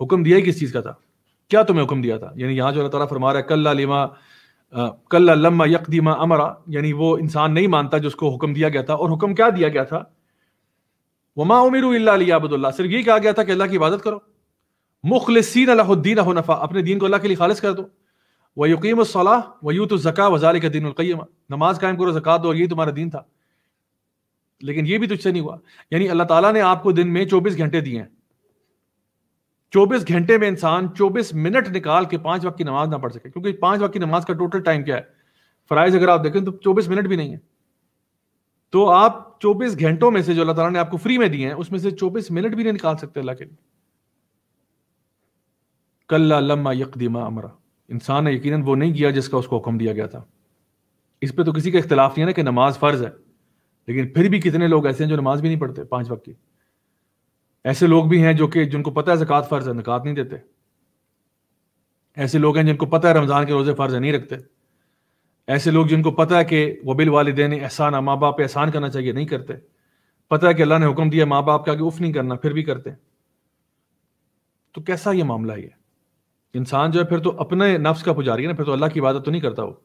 हुक्म दिया ही किस चीज़ का था क्या तुम्हें हुक्म दिया था यानी यहाँ जो अल्लाह ताला फरमा रहा है कल्ला लिमा कल लम्मा यकदीमा अमरा यानी वो इंसान नहीं मानता जिसको हुक्म दिया गया था और हुक्म क्या दिया गया था वमा उमिर अलियाबदुल्ला सिर्फ ये कहा गया था कि अल्लाह की इबादत करो मुखलसिन अलाउद्दीन नफा अपने दीन को अल्लाह के लिए खालिज कर दो व यकीम सलाह व तो ज़का वजाल का दिन उलकैमा नमाज कायम करो जक़ात दो यही तुम्हारा दीन था लेकिन ये भी तुझसे तो नहीं हुआ यानी अल्लाह ताला ने आपको दिन में 24 घंटे दिए हैं चौबीस घंटे में इंसान चौबीस मिनट निकाल के पांच वक्त की नमाज ना पढ़ सके क्योंकि पांच वक्त की नमाज का टोटल टाइम क्या है फराइज अगर आप देखें तो चौबीस मिनट भी नहीं है तो आप चौबीस घंटों में से जो अल्लाह तला ने आपको फ्री में दिए हैं उसमें से चौबीस मिनट भी नहीं निकाल सकते अल्लाह के लिए कल्ला लम्मा यकदीमा अमरा इंसान ने यकीन वो नहीं किया जिसका उसको हुक्म दिया गया था इस पर तो किसी का इख्तलाफ नहीं है ना कि नमाज फ़र्ज़ है लेकिन फिर भी कितने लोग ऐसे हैं जो नमाज भी नहीं पढ़ते पांच वक्त की ऐसे लोग भी हैं जो कि जिनको पता है जक़ात फ़र्ज़ है जक़ात नहीं देते ऐसे लोग हैं जिनको पता है रमज़ान के रोज़े फ़र्ज़ नहीं रखते ऐसे लोग जिनको पता है कि वबिल वालदे ने एहसान है माँ बाप एहसान करना चाहिए नहीं करते पता है कि अल्लाह ने हुक्म दिया माँ बाप का आगे उफ नहीं करना फिर भी करते तो कैसा ये मामला ये इंसान जो है फिर तो अपने नफ्स का पुजारी है ना फिर तो अल्लाह की इबादत तो नहीं करता वो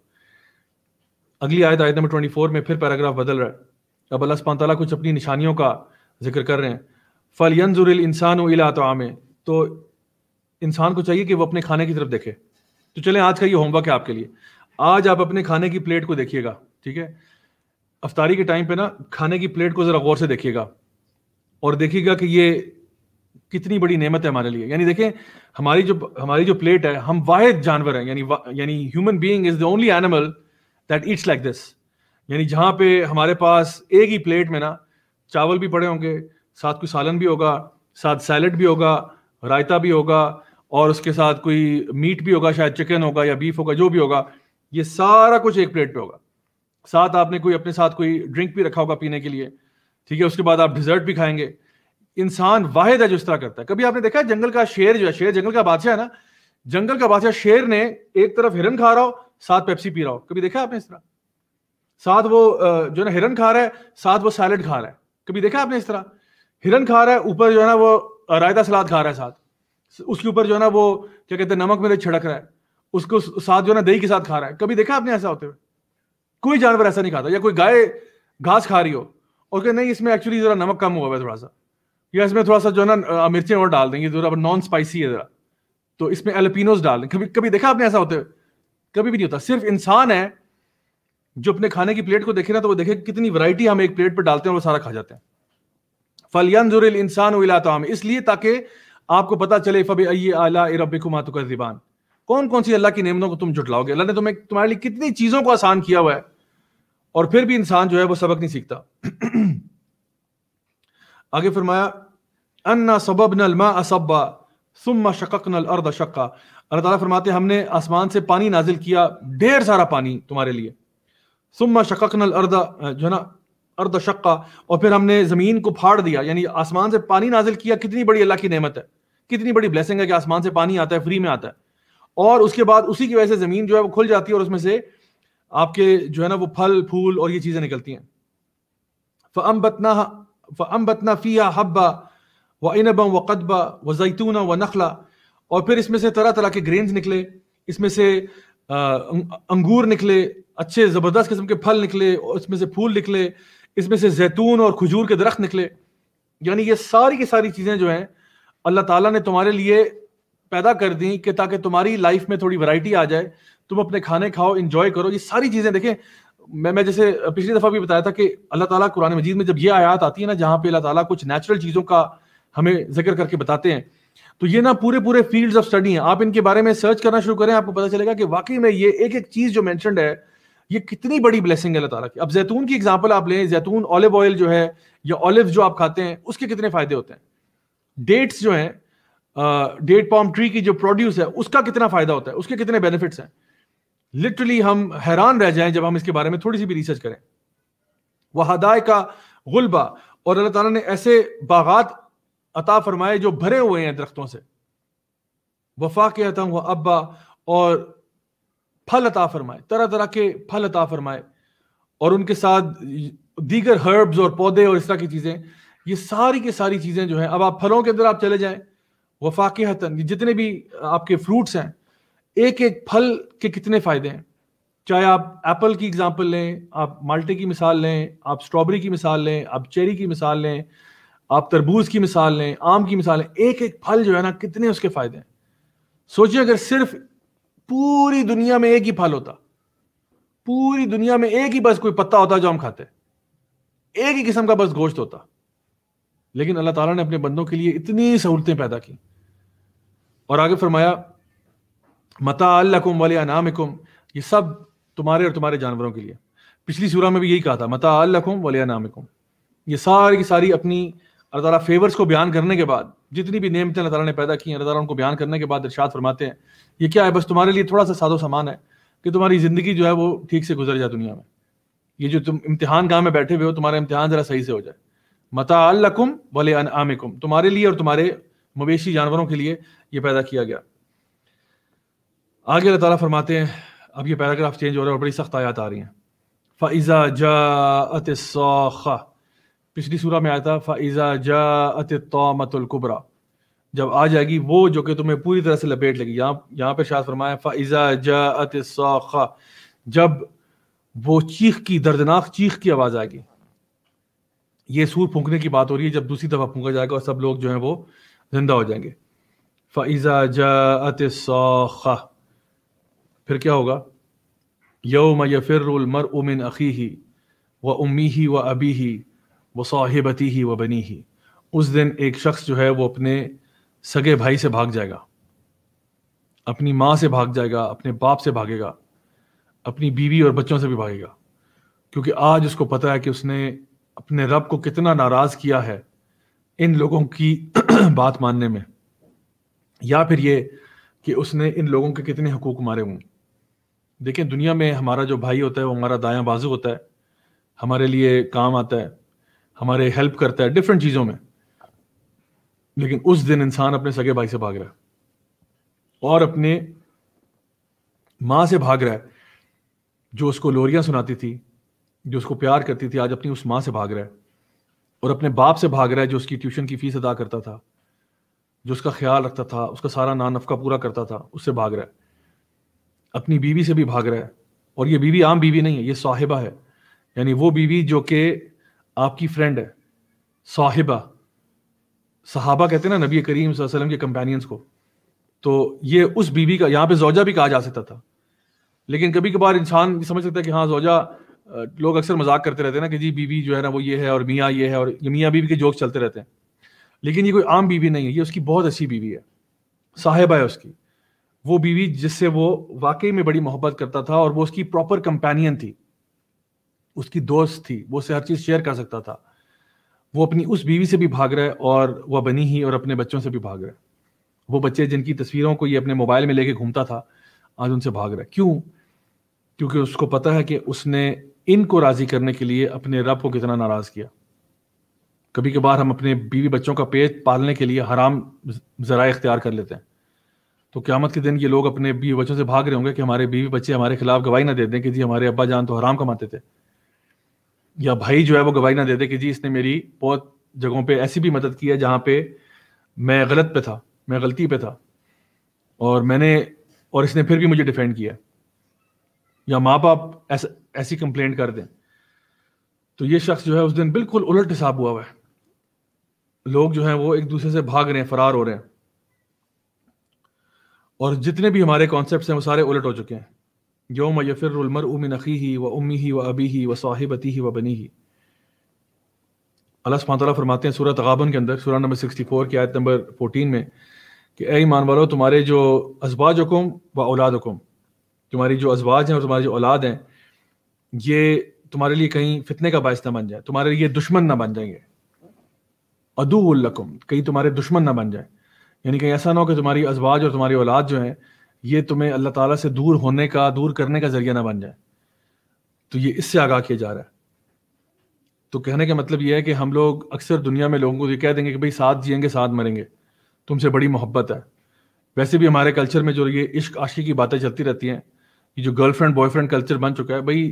अगली आयत आयत नंबर ट्वेंटी फोर में फिर पैराग्राफ बदल रहा है अब अल्लाह तला कुछ अपनी निशानियों का जिक्र कर रहे हैं फलियंजुर इंसान इला आमे तो इंसान को चाहिए कि वो अपने खाने की तरफ देखे तो चले आज का ये होमवर्क है आपके लिए आज आप अपने खाने की प्लेट को देखिएगा ठीक है अफ्तारी के टाइम पे ना खाने की प्लेट को ज़रा गौर से देखिएगा और देखिएगा कि ये कितनी बड़ी नेमत है हमारे लिए यानी देखें हमारी जो हमारी जो प्लेट है हम वाहिद जानवर हैं यानी यानी human being is the only animal that eats like this यानी जहां पे हमारे पास एक ही प्लेट में ना चावल भी पड़े होंगे साथ कोई सालन भी होगा साथ सैलड भी होगा रायता भी होगा और उसके साथ कोई मीट भी होगा शायद चिकन होगा या बीफ होगा जो भी होगा ये सारा कुछ एक प्लेट पे होगा साथ आपने कोई अपने साथ कोई ड्रिंक भी रखा होगा पीने के लिए ठीक है उसके बाद आप डिजर्ट भी खाएंगे इंसान वाहिद है जो इस तरह करता है कभी आपने देखा है जंगल का शेर जो है शेर जंगल का बादशाह है ना जंगल का बादशाह शेर ने एक तरफ हिरन खा रहा हो साथ पेप्सी पी रहा हो कभी देखा आपने इस तरह साथ वो जो ना हिरन खा रहा है साथ वो सैलड खा रहा है कभी देखा आपने इस तरह हिरन खा रहा है ऊपर जो है ना वो रायता सलाद खा रहा है साथ उसके ऊपर जो है ना वो क्या कहते हैं नमक में छिड़क रहा है उसको साथ जो है ना दही के साथ खा रहा है कभी देखा आपने ऐसा होते हुए कोई जानवर ऐसा नहीं खाता या कोई गाय घास खा रही हो और क्या नहीं इसमें एक्चुअली जरा नमक कम हुआ है थोड़ा सा या इसमें थोड़ा सा जो है ना मिर्चें और डाल देंगे जरा नॉन स्पाइसी है जरा तो इसमें एलपिनोज डाल दें कभी कभी देखा आपने ऐसा होते हुए कभी भी नहीं होता सिर्फ इंसान है जो अपने खाने की प्लेट को देखे ना तो वो देखे कितनी वैरायटी हम एक प्लेट पर डालते हैं और वो सारा खा जाते हैं फलियंजुर इंसान इला तमाम इसलिए ताकि आपको पता चले फबी अला रबिकुमा तुकबान कौन कौन सी अल्लाह की नियमतों को तुम जुटलाओगे अल्लाह ने तुम्हें तुम्हारे लिए कितनी चीज़ों को आसान किया हुआ है और फिर भी इंसान जो है वो सबक नहीं सीखता आगे फरमाया अन्ना सबब नल मा असबा सुम शक नल अर्द शक्का अल्लाह ताला फरमाते हमने आसमान से पानी नाजिल किया ढेर सारा पानी तुम्हारे लिए सुम शक नल अर्द जो है ना अर्द शक्का और फिर हमने जमीन को फाड़ दिया यानी आसमान से पानी नाजिल किया कितनी बड़ी अल्लाह की नेमत है कितनी बड़ी ब्लेसिंग है कि आसमान से पानी आता है फ्री में आता है और उसके बाद उसी की वजह से जमीन जो है वो खुल जाती है और उसमें से आपके जो है ना वो फल फूल और ये चीजें निकलती हैं फ़म बतना फ़म बतना फ़िया हब्बा व इनबा व कदबा व जैतूना व नखला और फिर इसमें से तरह तरह के ग्रेन्स निकले इसमें से अंगूर निकले अच्छे ज़बरदस्त किस्म के फल निकले और इसमें से फूल निकले इसमें से जैतून और खजूर के दरख्त निकले यानी ये सारी की सारी चीज़ें जो हैं अल्लाह ताला ने तुम्हारे लिए पैदा कर दी कि ताकि तुम्हारी लाइफ में थोड़ी वैरायटी आ जाए तुम अपने खाने खाओ इंजॉय करो ये सारी चीज़ें देखें मैं मैं जैसे पिछली दफ़ा भी बताया था कि अल्लाह ताला कुरान मजीद में जब ये आयात आती है ना जहाँ पे अल्लाह ताला कुछ नेचुरल चीज़ों का हमें जिक्र करके बताते हैं तो ये ना पूरे पूरे फील्ड्स ऑफ स्टडी हैं आप इनके बारे में सर्च करना शुरू करें आपको पता चलेगा कि वाकई में ये एक एक चीज़ जो मैंशनड है ये कितनी बड़ी ब्लेसिंग है अल्लाह ताला की अब जैतून की एग्जाम्पल आप लें जैतून ऑलिव ऑयल जो है या ऑलिव जो आप खाते हैं उसके कितने फायदे होते हैं डेट्स जो है डेट पॉम ट्री की जो प्रोड्यूस है उसका कितना फायदा होता है उसके कितने बेनिफिट्स हैं लिटरली हम हैरान रह जाएं जब हम इसके बारे में थोड़ी सी भी रिसर्च करें वह हदाय का गुलबा और अल्लाह ताला ने ऐसे बागात अता फरमाए जो भरे हुए हैं दरख्तों से वफा के अतम व अब्बा और फल अता फरमाए तरह तरह के फल अता फरमाए और उनके साथ दीगर हर्ब्स और पौधे और इस तरह की चीज़ें ये सारी की सारी चीज़ें जो है अब आप फलों के अंदर आप चले जाए वफाक हतन जितने भी आपके फ्रूट्स हैं एक एक फल के कितने फ़ायदे हैं चाहे आप एप्पल की एग्जाम्पल लें आप माल्टे की मिसाल लें आप स्ट्रॉबेरी की मिसाल लें आप चेरी की मिसाल लें आप तरबूज की मिसाल लें आम की मिसाल लें एक एक फल जो है ना कितने उसके फ़ायदे हैं सोचिए अगर सिर्फ पूरी दुनिया में एक ही फल होता पूरी दुनिया में एक ही बस कोई पत्ता होता जो हम खाते एक ही किस्म का बस गोश्त होता लेकिन अल्लाह ताला ने अपने बंदों के लिए इतनी सहूलतें पैदा की और आगे फरमाया मता अल्लाकुम वाले अनामिकुम ये सब तुम्हारे और तुम्हारे जानवरों के लिए पिछली सूरा में भी यही कहा था मता अल्लाकुम वाले अनामिकुम ये सारी की सारी अपनी अल्लाह ताला फेवर्स को बयान करने के बाद जितनी भी नियमतें अल्लाह ने पैदा की हैं अल्लाह ताला उनको बयान करने के बाद इरशाद फरमाते हैं ये क्या है बस तुम्हारे लिए थोड़ा सा साधो सामान है कि तुम्हारी ज़िंदगी जो है वो ठीक से गुजर जाए दुनिया में ये जो तुम इम्तिहान गाह में बैठे हुए हो तुम्हारा इम्तिहान ज़रा सही से हो जाए मता वले अनआमिकुम तुम्हारे लिए और तुम्हारे मवेशी जानवरों के लिए ये पैदा किया गया आगे अल्लाह ताला फरमाते हैं अब ये पैराग्राफ चेंज हो रहा है और बड़ी सख्त आयात आ रही हैं फ़ैज़ा जा पिछली सूरह में आया था फ़ाइज़ा जा कुबरा जब आ जाएगी वो जो कि तुम्हें पूरी तरह से लपेट लगी यहाँ यहाँ पर शाह फरमाया फ़ाइज़ा जा अत जब वो चीख की दर्दनाक चीख की आवाज़ आएगी ये सूर फूकने की बात हो रही है जब दूसरी दफ़ा फूका जाएगा और सब लोग जो हैं वो जिंदा हो जाएंगे फ़ाइज़ा जा अतः फिर क्या होगा यो यफ़िर उमिन अखी ही व उम्मी ही व अबी ही वो साहिबती ही व बनी ही उस दिन एक शख्स जो है वो अपने सगे भाई से भाग जाएगा अपनी माँ से भाग जाएगा अपने बाप से भागेगा अपनी बीवी और बच्चों से भी भागेगा क्योंकि आज उसको पता है कि उसने अपने रब को कितना नाराज़ किया है इन लोगों की <clears throat> बात मानने में या फिर ये कि उसने इन लोगों के कितने हकूक मारे हुए देखें दुनिया में हमारा जो भाई होता है वो हमारा दायां बाजू होता है हमारे लिए काम आता है हमारे हेल्प करता है डिफरेंट चीज़ों में लेकिन उस दिन इंसान अपने सगे भाई से भाग रहा है और अपने माँ से भाग रहा है जो उसको लोरियां सुनाती थी जो उसको प्यार करती थी आज अपनी उस माँ से भाग रहा है और अपने बाप से भाग रहा है जो उसकी ट्यूशन की फीस अदा करता था जो उसका ख्याल रखता था उसका सारा ना नफका पूरा करता था उससे भाग रहा है अपनी बीवी से भी भाग रहा है और ये बीवी आम बीवी नहीं है ये साहिबा है यानी वो बीवी जो कि आपकी फ्रेंड है साहिबा साहबा कहते हैं ना नबी करीम वसल्लम के कंपेनियंस को तो ये उस बीबी का यहाँ पे जोजा भी कहा जा सकता था लेकिन कभी कभार इंसान समझ सकता है कि हाँ जोजा लोग अक्सर मजाक करते रहते हैं ना कि जी बीवी जो है ना वो ये है और मियाँ ये है और ये मियाँ बीवी के जोक्स चलते रहते हैं लेकिन ये कोई आम बीवी नहीं है ये उसकी बहुत अच्छी बीवी है साहेबा है उसकी वो बीवी जिससे वो वाकई में बड़ी मोहब्बत करता था और वो उसकी प्रॉपर कंपेनियन थी उसकी दोस्त थी वो उसे हर चीज़ शेयर कर सकता था वो अपनी उस बीवी से भी भाग रहा है और वह बनी ही और अपने बच्चों से भी भाग रहा है वो बच्चे जिनकी तस्वीरों को ये अपने मोबाइल में लेके घूमता था आज उनसे भाग रहा है क्यों क्योंकि उसको पता है कि उसने इनको राजी करने के लिए अपने रब को कितना नाराज किया कभी कभार हम अपने बीवी बच्चों का पेट पालने के लिए हराम जरा इख्तियार कर लेते हैं तो क्यामत के दिन ये लोग अपने बीवी बच्चों से भाग रहे होंगे कि हमारे बीवी बच्चे हमारे खिलाफ गवाही ना दे दें कि जी हमारे अब्बा जान तो हराम कमाते थे या भाई जो है वो गवाही ना दे दे कि जी इसने मेरी बहुत जगहों पे ऐसी भी मदद की है जहां पे मैं गलत पे था मैं गलती पे था और मैंने और इसने फिर भी मुझे डिफेंड किया या माँ बाप ऐस, ऐसी कंप्लेंट कर दें तो ये शख्स जो है उस दिन बिल्कुल उलट हिसाब हुआ हुआ है लोग जो है वो एक दूसरे से भाग रहे हैं फरार हो रहे हैं और जितने भी हमारे कॉन्सेप्ट हैं वो सारे उलट हो चुके हैं योम यफिर उलमर उमिन अखी व उम्मी ही व अबी ही व साहिबती ही व बनी ही अल्लाह सुबह फरमाते हैं सूरत गाबन के अंदर सूरह नंबर सिक्सटी की आयत नंबर फोटीन में कि ए ईमान वालों तुम्हारे जो असबाज हुकुम व औलाद हुकुम तुम्हारी जो अजवाज हैं और तुम्हारी जो औलाद हैं ये तुम्हारे लिए कहीं फितने का बायस ना बन जाए तुम्हारे लिए दुश्मन ना बन जाएंगे अदूल्लकुम कहीं तुम्हारे दुश्मन ना बन जाए यानी कहीं ऐसा ना हो कि तुम्हारी अजवाज और तुम्हारी औलाद जो है ये तुम्हें अल्लाह ताला से दूर होने का दूर करने का जरिया ना बन जाए तो ये इससे आगाह किया जा रहा है तो कहने का मतलब ये है कि हम लोग अक्सर दुनिया में लोगों को ये कह देंगे कि भाई साथ जियेंगे साथ मरेंगे तुमसे बड़ी मोहब्बत है वैसे भी हमारे कल्चर में जो ये इश्क आशी की बातें चलती रहती हैं ये जो गर्लफ्रेंड बॉयफ्रेंड कल्चर बन चुका है भाई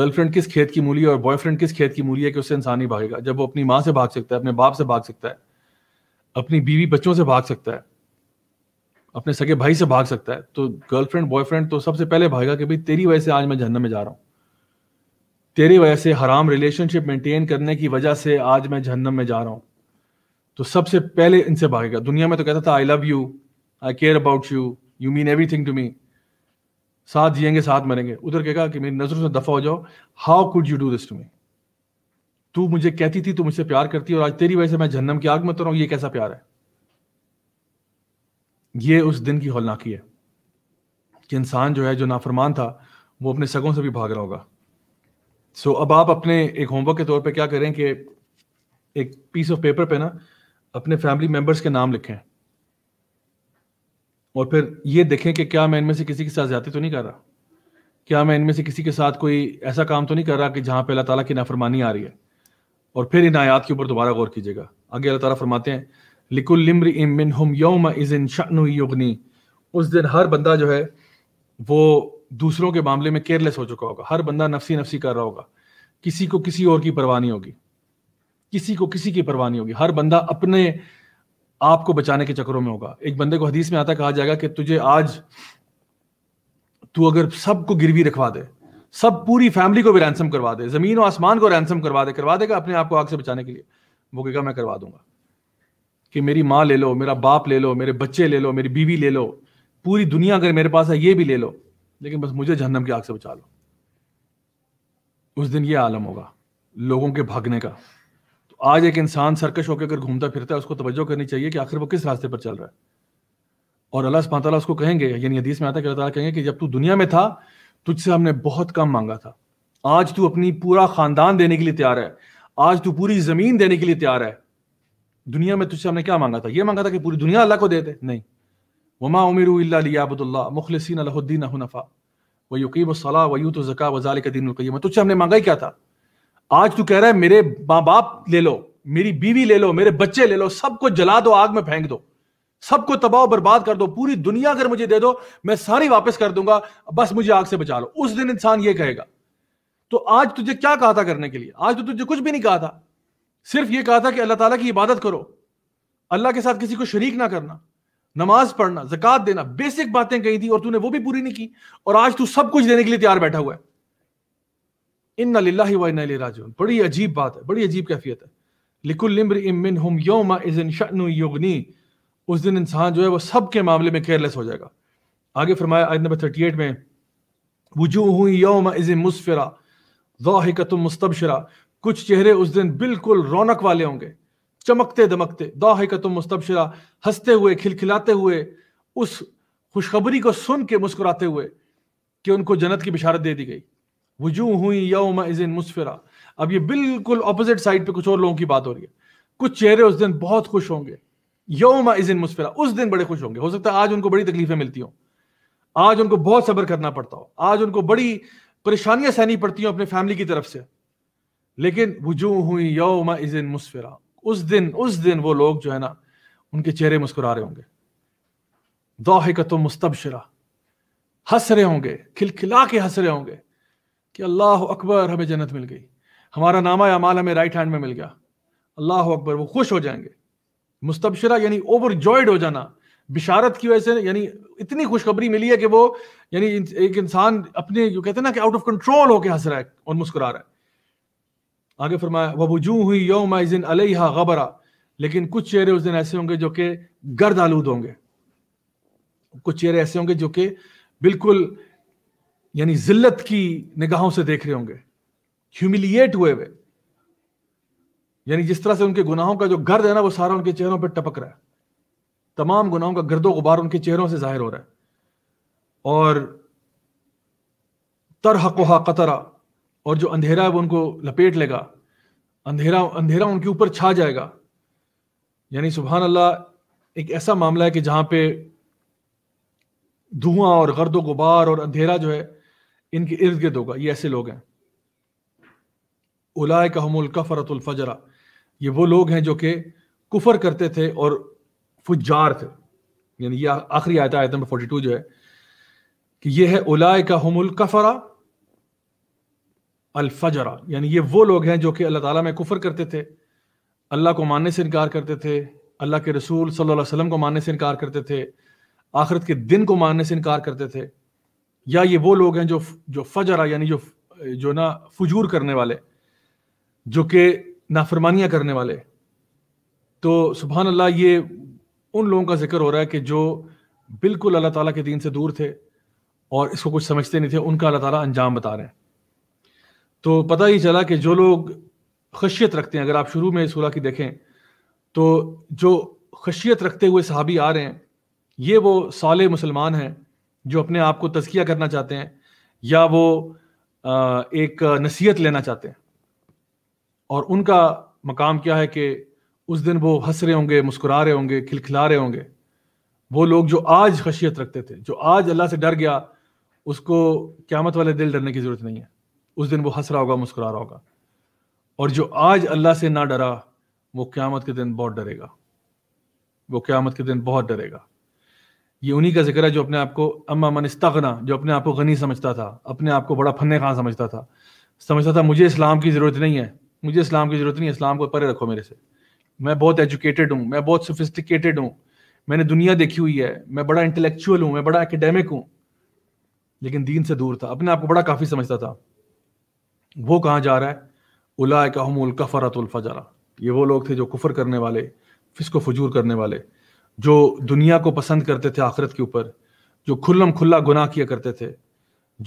गर्लफ्रेंड किस खेत की मूली है और बॉयफ्रेंड किस खेत की मूली है कि उससे इंसान ही भागेगा जब वो अपनी माँ से भाग सकता है अपने बाप से भाग सकता है अपनी बीवी बच्चों से भाग सकता है अपने सगे भाई से भाग सकता है तो गर्लफ्रेंड बॉयफ्रेंड तो सबसे पहले भागेगा कि भाई तेरी वजह से आज मैं जहन्नम में जा रहा हूँ तेरी वजह से हराम रिलेशनशिप मेंटेन करने की वजह से आज मैं जहन्नम में जा रहा हूँ तो सबसे पहले इनसे भागेगा दुनिया में तो कहता था I love you I care about you you mean everything to me साथ जियेंगे साथ मरेंगे उधर कहेगा कि मेरी नजरों से दफा हो जाओ how could you do this to me तू मुझे कहती थी तू मुझसे प्यार करती और आज तेरी वजह से मैं जहन्नम की आग में तो रहा हूँ ये कैसा प्यार है ये उस दिन की हौलनाकी है कि इंसान जो है जो नाफरमान था वो अपने सगों से भी भाग रहा होगा सो so, अब आप अपने एक होमवर्क के तौर पे क्या करें कि एक पीस ऑफ पेपर पे ना अपने फैमिली मेम्बर्स के नाम लिखें और फिर ये देखें कि क्या मैं इनमें से किसी के साथ ज़्यादा तो नहीं कर रहा क्या मैं इनमें से किसी के साथ कोई ऐसा काम तो नहीं कर रहा कि जहां पर अल्लाह तला की नाफरमानी आ रही है और फिर इन आयात के ऊपर दोबारा गौर कीजिएगा आगे अल्लाह तला फरमाते हैं लिकुल उस दिन हर बंदा जो है वो दूसरों के मामले में केयरलेस हो चुका होगा हर बंदा नफसी नफसी कर रहा होगा किसी को किसी और की परवाह नहीं होगी किसी को किसी की परवाह नहीं होगी हर बंदा अपने आप को बचाने के चक्करों में होगा एक बंदे को हदीस में आता कहा जाएगा कि तुझे आज तू अगर सबको गिरवी रखवा दे सब पूरी फैमिली को भी रैनसम करवा दे जमीन और आसमान को रैंसम करवा दे करवा देगा अपने आप को आग से बचाने के लिए वो कहेगा मैं करवा दूंगा कि मेरी माँ ले लो मेरा बाप ले लो मेरे बच्चे ले लो मेरी बीवी ले लो पूरी दुनिया अगर मेरे पास है ये भी ले लो लेकिन बस मुझे जहन्नम की आग से बचा लो उस दिन ये आलम होगा लोगों के भागने का तो आज एक इंसान सरकश होकर अगर घूमता फिरता है उसको तवज्जो करनी चाहिए कि आखिर वो किस रास्ते पर चल रहा है और अल्लाह सुबह उसको कहेंगे यानी हदीस में आता है कि कहेंगे कि जब तू दुनिया में था तुझसे हमने बहुत कम मांगा था आज तू अपनी पूरा खानदान देने के लिए तैयार है आज तू पूरी जमीन देने के लिए तैयार है दुनिया में तुझसे हमने क्या मांगा था ये मांगा था कि पूरी दुनिया अल्लाह को दे दे नहीं वमा उमिर लियाबुल्ला मुखलसिन अलहुद्दीन हनफ़ा व यकीम सलाह वयूत ज़का वजाल दीनकैम तो तुझसे हमने मांगा ही क्या था आज तू कह रहा है मेरे माँ बाप ले लो मेरी बीवी ले लो मेरे बच्चे ले लो सबको जला दो आग में फेंक दो सबको तबाह बर्बाद कर दो पूरी दुनिया अगर मुझे दे दो मैं सारी वापस कर दूंगा बस मुझे आग से बचा लो उस दिन इंसान ये कहेगा तो आज तुझे क्या कहा था करने के लिए आज तो तुझे कुछ भी नहीं कहा था सिर्फ ये कहा था कि अल्लाह ताला की इबादत करो अल्लाह के साथ किसी को शरीक ना करना नमाज पढ़ना जक़ात देना बेसिक बातें कही थी और तूने वो भी पूरी नहीं की और आज तू सब कुछ देने के लिए तैयार बैठा हुआ है इन लाही व इन राजन बड़ी अजीब बात है बड़ी अजीब कैफियत है लिकुल हम योम योगनी उस दिन इंसान जो है वो सब के मामले में केयरलेस हो जाएगा आगे फरमाया आयत नंबर थर्टी एट में वजूह योम इज मुस्फिरा ज़ाहिकतुम मुस्तबशरा कुछ चेहरे उस दिन बिल्कुल रौनक वाले होंगे चमकते दमकते तुम मुस्तबशरा हंसते हुए खिलखिलाते हुए उस खुशखबरी को सुन के मुस्कुराते हुए कि उनको जन्नत की बिशारत दे दी गई वजू हुई यो मजिन मुस्फिरा अब ये बिल्कुल अपोजिट साइड पे कुछ और लोगों की बात हो रही है कुछ चेहरे उस दिन बहुत खुश होंगे यो इजिन मुस्फिरा उस दिन बड़े खुश होंगे हो सकता है आज उनको बड़ी तकलीफें मिलती हों आज उनको बहुत सब्र करना पड़ता हो आज उनको बड़ी परेशानियां सहनी पड़ती हूँ अपने फैमिली की तरफ से लेकिन वजू हुई यौम इजिन मुस्फिरा उस दिन उस दिन वो लोग जो है ना उनके चेहरे मुस्कुरा रहे होंगे दोहिकत मुस्तबशरा हंस रहे होंगे खिलखिला के हंस रहे होंगे कि अल्लाह अकबर हमें जन्नत मिल गई हमारा नामा अमाल हमें राइट हैंड में मिल गया अल्लाह अकबर वो खुश हो जाएंगे मुस्तबशरा यानी ओवर जॉयड हो जाना बिशारत की वजह से यानी इतनी खुशखबरी मिली है कि वो यानी एक इंसान अपने जो कहते हैं ना कि आउट ऑफ कंट्रोल होकर हंस रहा है और मुस्कुरा रहा है आगे फरमाया वबूजू हुई योम दिन अलहा गबरा लेकिन कुछ चेहरे उस दिन ऐसे होंगे जो कि गर्द आलूद होंगे कुछ चेहरे ऐसे होंगे जो कि बिल्कुल यानी जिल्लत की निगाहों से देख रहे होंगे ह्यूमिलिएट हुए हुए यानी जिस तरह से उनके गुनाहों का जो गर्द है ना वो सारा उनके चेहरों पर टपक रहा है तमाम गुनाहों का गर्दो गुबार उनके चेहरों से जाहिर हो रहा है और तरह कोहा कतरा और जो अंधेरा है वो उनको लपेट लेगा अंधेरा अंधेरा उनके ऊपर छा जाएगा यानी सुबहान अल्लाह एक ऐसा मामला है कि जहां पे धुआं और गर्दो गुबार और अंधेरा जो है इनके इर्द गिर्द होगा ये ऐसे लोग हैं उलाय का हमल फजरा ये वो लोग हैं जो कि कुफर करते थे और फुजार थे यानी ये आखिरी आयत आयत नंबर फोर्टी टू जो है कि ये है उलाय का हमल कफरा अलफजरा यानी ये वो लोग हैं जो कि अल्लाह ताला में कुफर करते थे अल्लाह को मानने से इनकार करते थे अल्लाह के रसूल सल्लल्लाहु अलैहि वसल्लम को मानने से इनकार करते थे आखिरत के दिन को मानने से इनकार करते थे या ये वो लोग हैं जो जो फजरा यानी जो जो ना फजूर करने वाले जो कि नाफरमानियाँ करने वाले तो सुबहान अल्लाह ये उन लोगों का जिक्र हो रहा है कि जो बिल्कुल अल्लाह ताला के दीन से दूर थे और इसको कुछ समझते नहीं थे उनका अल्लाह ताला अंजाम बता रहे हैं तो पता ही चला कि जो लोग खशियत रखते हैं अगर आप शुरू में सूरह की देखें तो जो खशियत रखते हुए सहाबी आ रहे हैं ये वो साले मुसलमान हैं जो अपने आप को तजकिया करना चाहते हैं या वो एक नसीहत लेना चाहते हैं और उनका मकाम क्या है कि उस दिन वो हंस रहे होंगे मुस्कुरा रहे होंगे खिलखिला रहे होंगे वो लोग जो आज खशियत रखते थे जो आज अल्लाह से डर गया उसको क्यामत वाले दिल डरने की ज़रूरत नहीं है उस दिन वो हंस रहा होगा मुस्कुरा रहा होगा और जो आज अल्लाह से ना डरा वो क़्यामत के दिन बहुत डरेगा वो क़्यामत के दिन बहुत डरेगा ये उन्हीं का जिक्र है जो अपने आप को अम्मा मन इस्तगना जो अपने आप को गनी समझता था अपने आप को बड़ा फन्ने खान समझता था समझता था मुझे इस्लाम की ज़रूरत नहीं है मुझे इस्लाम की ज़रूरत नहीं है इस्लाम को परे रखो मेरे से मैं बहुत एजुकेटेड हूँ मैं बहुत सोफिस्टिकेटेड हूँ मैंने दुनिया देखी हुई है मैं बड़ा इंटेलेक्चुअल हूँ मैं बड़ा एकेडेमिक हूँ लेकिन दीन से दूर था अपने आप को बड़ा काफ़ी समझता था वो कहाँ जा रहा है उला कहमुल कफ़रतुल्फ़रा ये वो लोग थे जो कुफर करने वाले फिसको फजूर करने वाले जो दुनिया को पसंद करते थे आखिरत के ऊपर जो खुल्लम खुल्ला गुनाह किया करते थे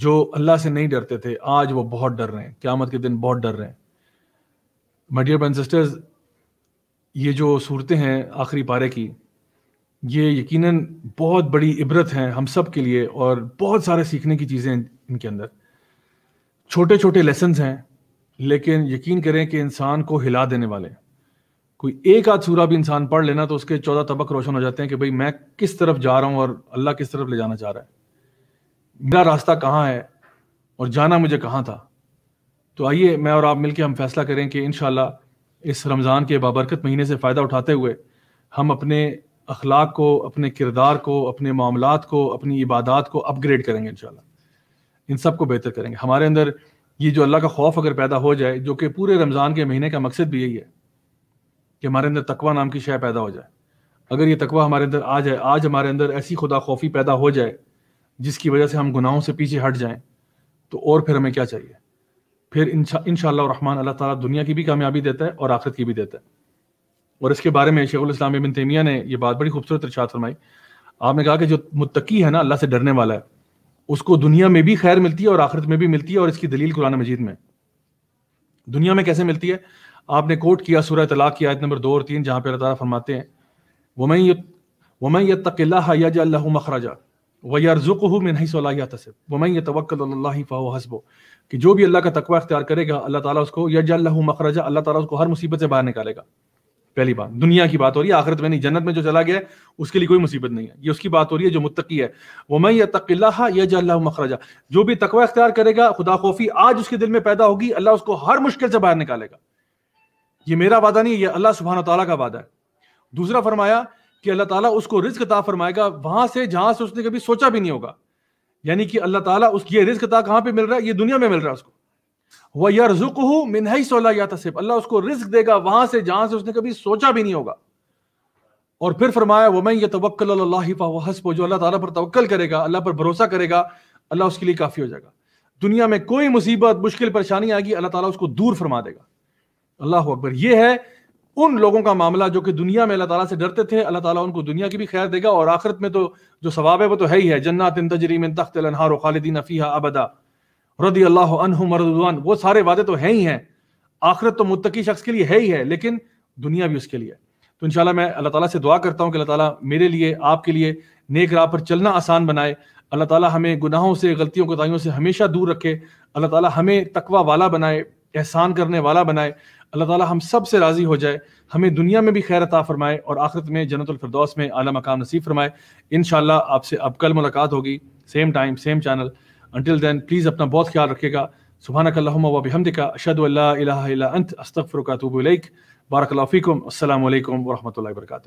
जो अल्लाह से नहीं डरते थे आज वो बहुत डर रहे हैं क्यामत के दिन बहुत डर रहे हैं मडियर बन सिस्टर्स ये जो सूरतें हैं आखिरी पारे की ये यकीनन बहुत बड़ी इबरत हैं हम सब के लिए और बहुत सारे सीखने की चीज़ें इनके अंदर छोटे छोटे लेसन हैं लेकिन यकीन करें कि इंसान को हिला देने वाले कोई एक आध सूरा भी इंसान पढ़ लेना तो उसके चौदह तबक रोशन हो जाते हैं कि भाई मैं किस तरफ जा रहा हूँ और अल्लाह किस तरफ ले जाना चाह रहा है मेरा रास्ता कहाँ है और जाना मुझे कहाँ था तो आइए मैं और आप मिलकर हम फैसला करें कि इन इस रमज़ान के बाबरकत महीने से फ़ायदा उठाते हुए हम अपने अखलाक को अपने किरदार को अपने मामला को अपनी इबादत को अपग्रेड करेंगे इन इन सब को बेहतर करेंगे हमारे अंदर ये जो अल्लाह का खौफ अगर पैदा हो जाए जो कि पूरे रमज़ान के महीने का मकसद भी यही है कि हमारे अंदर तकवा नाम की शय पैदा हो जाए अगर ये तकवा हमारे अंदर आ जाए आज हमारे अंदर ऐसी खुदा खौफी पैदा हो जाए जिसकी वजह से हम गुनाहों से पीछे हट जाएं तो और फिर हमें क्या चाहिए फिर इन रहमान अल्लाह ताला दुनिया की भी कामयाबी देता है और आखिरत की भी देता है और इसके बारे में शेख इस्लाम बिन ने यह बात बड़ी खूबसूरत इर्शाद फरमाई आपने कहा कि जो मुतकी है ना अल्लाह से डरने वाला है उसको दुनिया में भी खैर मिलती है और आखिरत में भी मिलती है और इसकी दलील कुरान मजीद में दुनिया में कैसे मिलती है आपने कोट किया सूरह तलाक की आयत नंबर दो और तीन जहाँ पर अल्लाह फरमाते हैं वमई वमई यतकिल्ला मखराजा वमई तवक्ल फ़ाह हसबो कि जो भी अल्लाह का तकवा अख्तियार करेगा अल्लाह ताला उसको यज मखराजा अल्लाह ताला उसको हर मुसीबत से बाहर निकालेगा पहली बात दुनिया की बात हो रही है आखिरत में नहीं जन्नत में जो चला गया उसके लिए कोई मुसीबत नहीं है ये उसकी बात हो रही है जो मुतकी है वमई या तकल्ला या मखरजा जो भी तकवा अख्तियार करेगा खुदा खोफी आज उसके दिल में पैदा होगी अल्लाह उसको हर मुश्किल से बाहर निकालेगा ये मेरा वादा नहीं ये अल्लाह सुबहान तला का वादा है दूसरा फरमाया कि अल्लाह ताला उसको रिस्क अता फरमाएगा वहां से जहां से उसने कभी सोचा भी नहीं होगा यानी कि अल्लाह ताला उसकी ये रिस्क अता कहाँ पे मिल रहा है ये दुनिया में मिल रहा है उसको वह यरजुक मिनहई सोला या तसिब अल्लाह उसको रिस्क देगा वहां से जहां से उसने कभी सोचा भी नहीं होगा और फिर फरमाया वो मैं ये तवक्ल हसब जो अल्लाह ताला पर तवक्ल करेगा अल्लाह पर भरोसा करेगा अल्लाह उसके लिए काफ़ी हो जाएगा दुनिया में कोई मुसीबत मुश्किल परेशानी आएगी अल्लाह ताला उसको दूर फरमा देगा अल्लाह अकबर ये है उन लोगों का मामला जो कि दुनिया में अल्लाह ताला से डरते थे अल्लाह ताला उनको दुनिया की भी खैर देगा और आखिरत में तो जो सवाब है वो तो है ही है जन्नत तजरी में तख्त खालिदीन अफीहा अबदा रदी अल्लाह अनहुमरदवान वो सारे वादे तो हैं ही हैं आखिरत तो मुतकी शख्स के लिए है ही है लेकिन दुनिया भी उसके लिए तो इनशाला मैं अल्लाह ताला से दुआ करता हूँ कि अल्लाह ताला मेरे लिए आपके लिए नेक राह पर चलना आसान बनाए अल्लाह ताला हमें गुनाहों से गलतियों कोताहियों से हमेशा दूर रखे अल्लाह ताला हमें तकवा वाला बनाए एहसान करने वाला बनाए अल्लाह ताला हम सब से राज़ी हो जाए हमें दुनिया में भी खैर अता फरमाए और आखिरत में जन्नतफरदौस में आला मकाम नसीब फरमाए इन आपसे अब कल मुलाकात होगी same time same channel until then please अपना बहुत ख्याल रखेगा सुबहानक व बिहमदिका अशद अल्लाह अंत अस्तफ़र का तूब बारक फ़ीकम असल वरहमल वर्का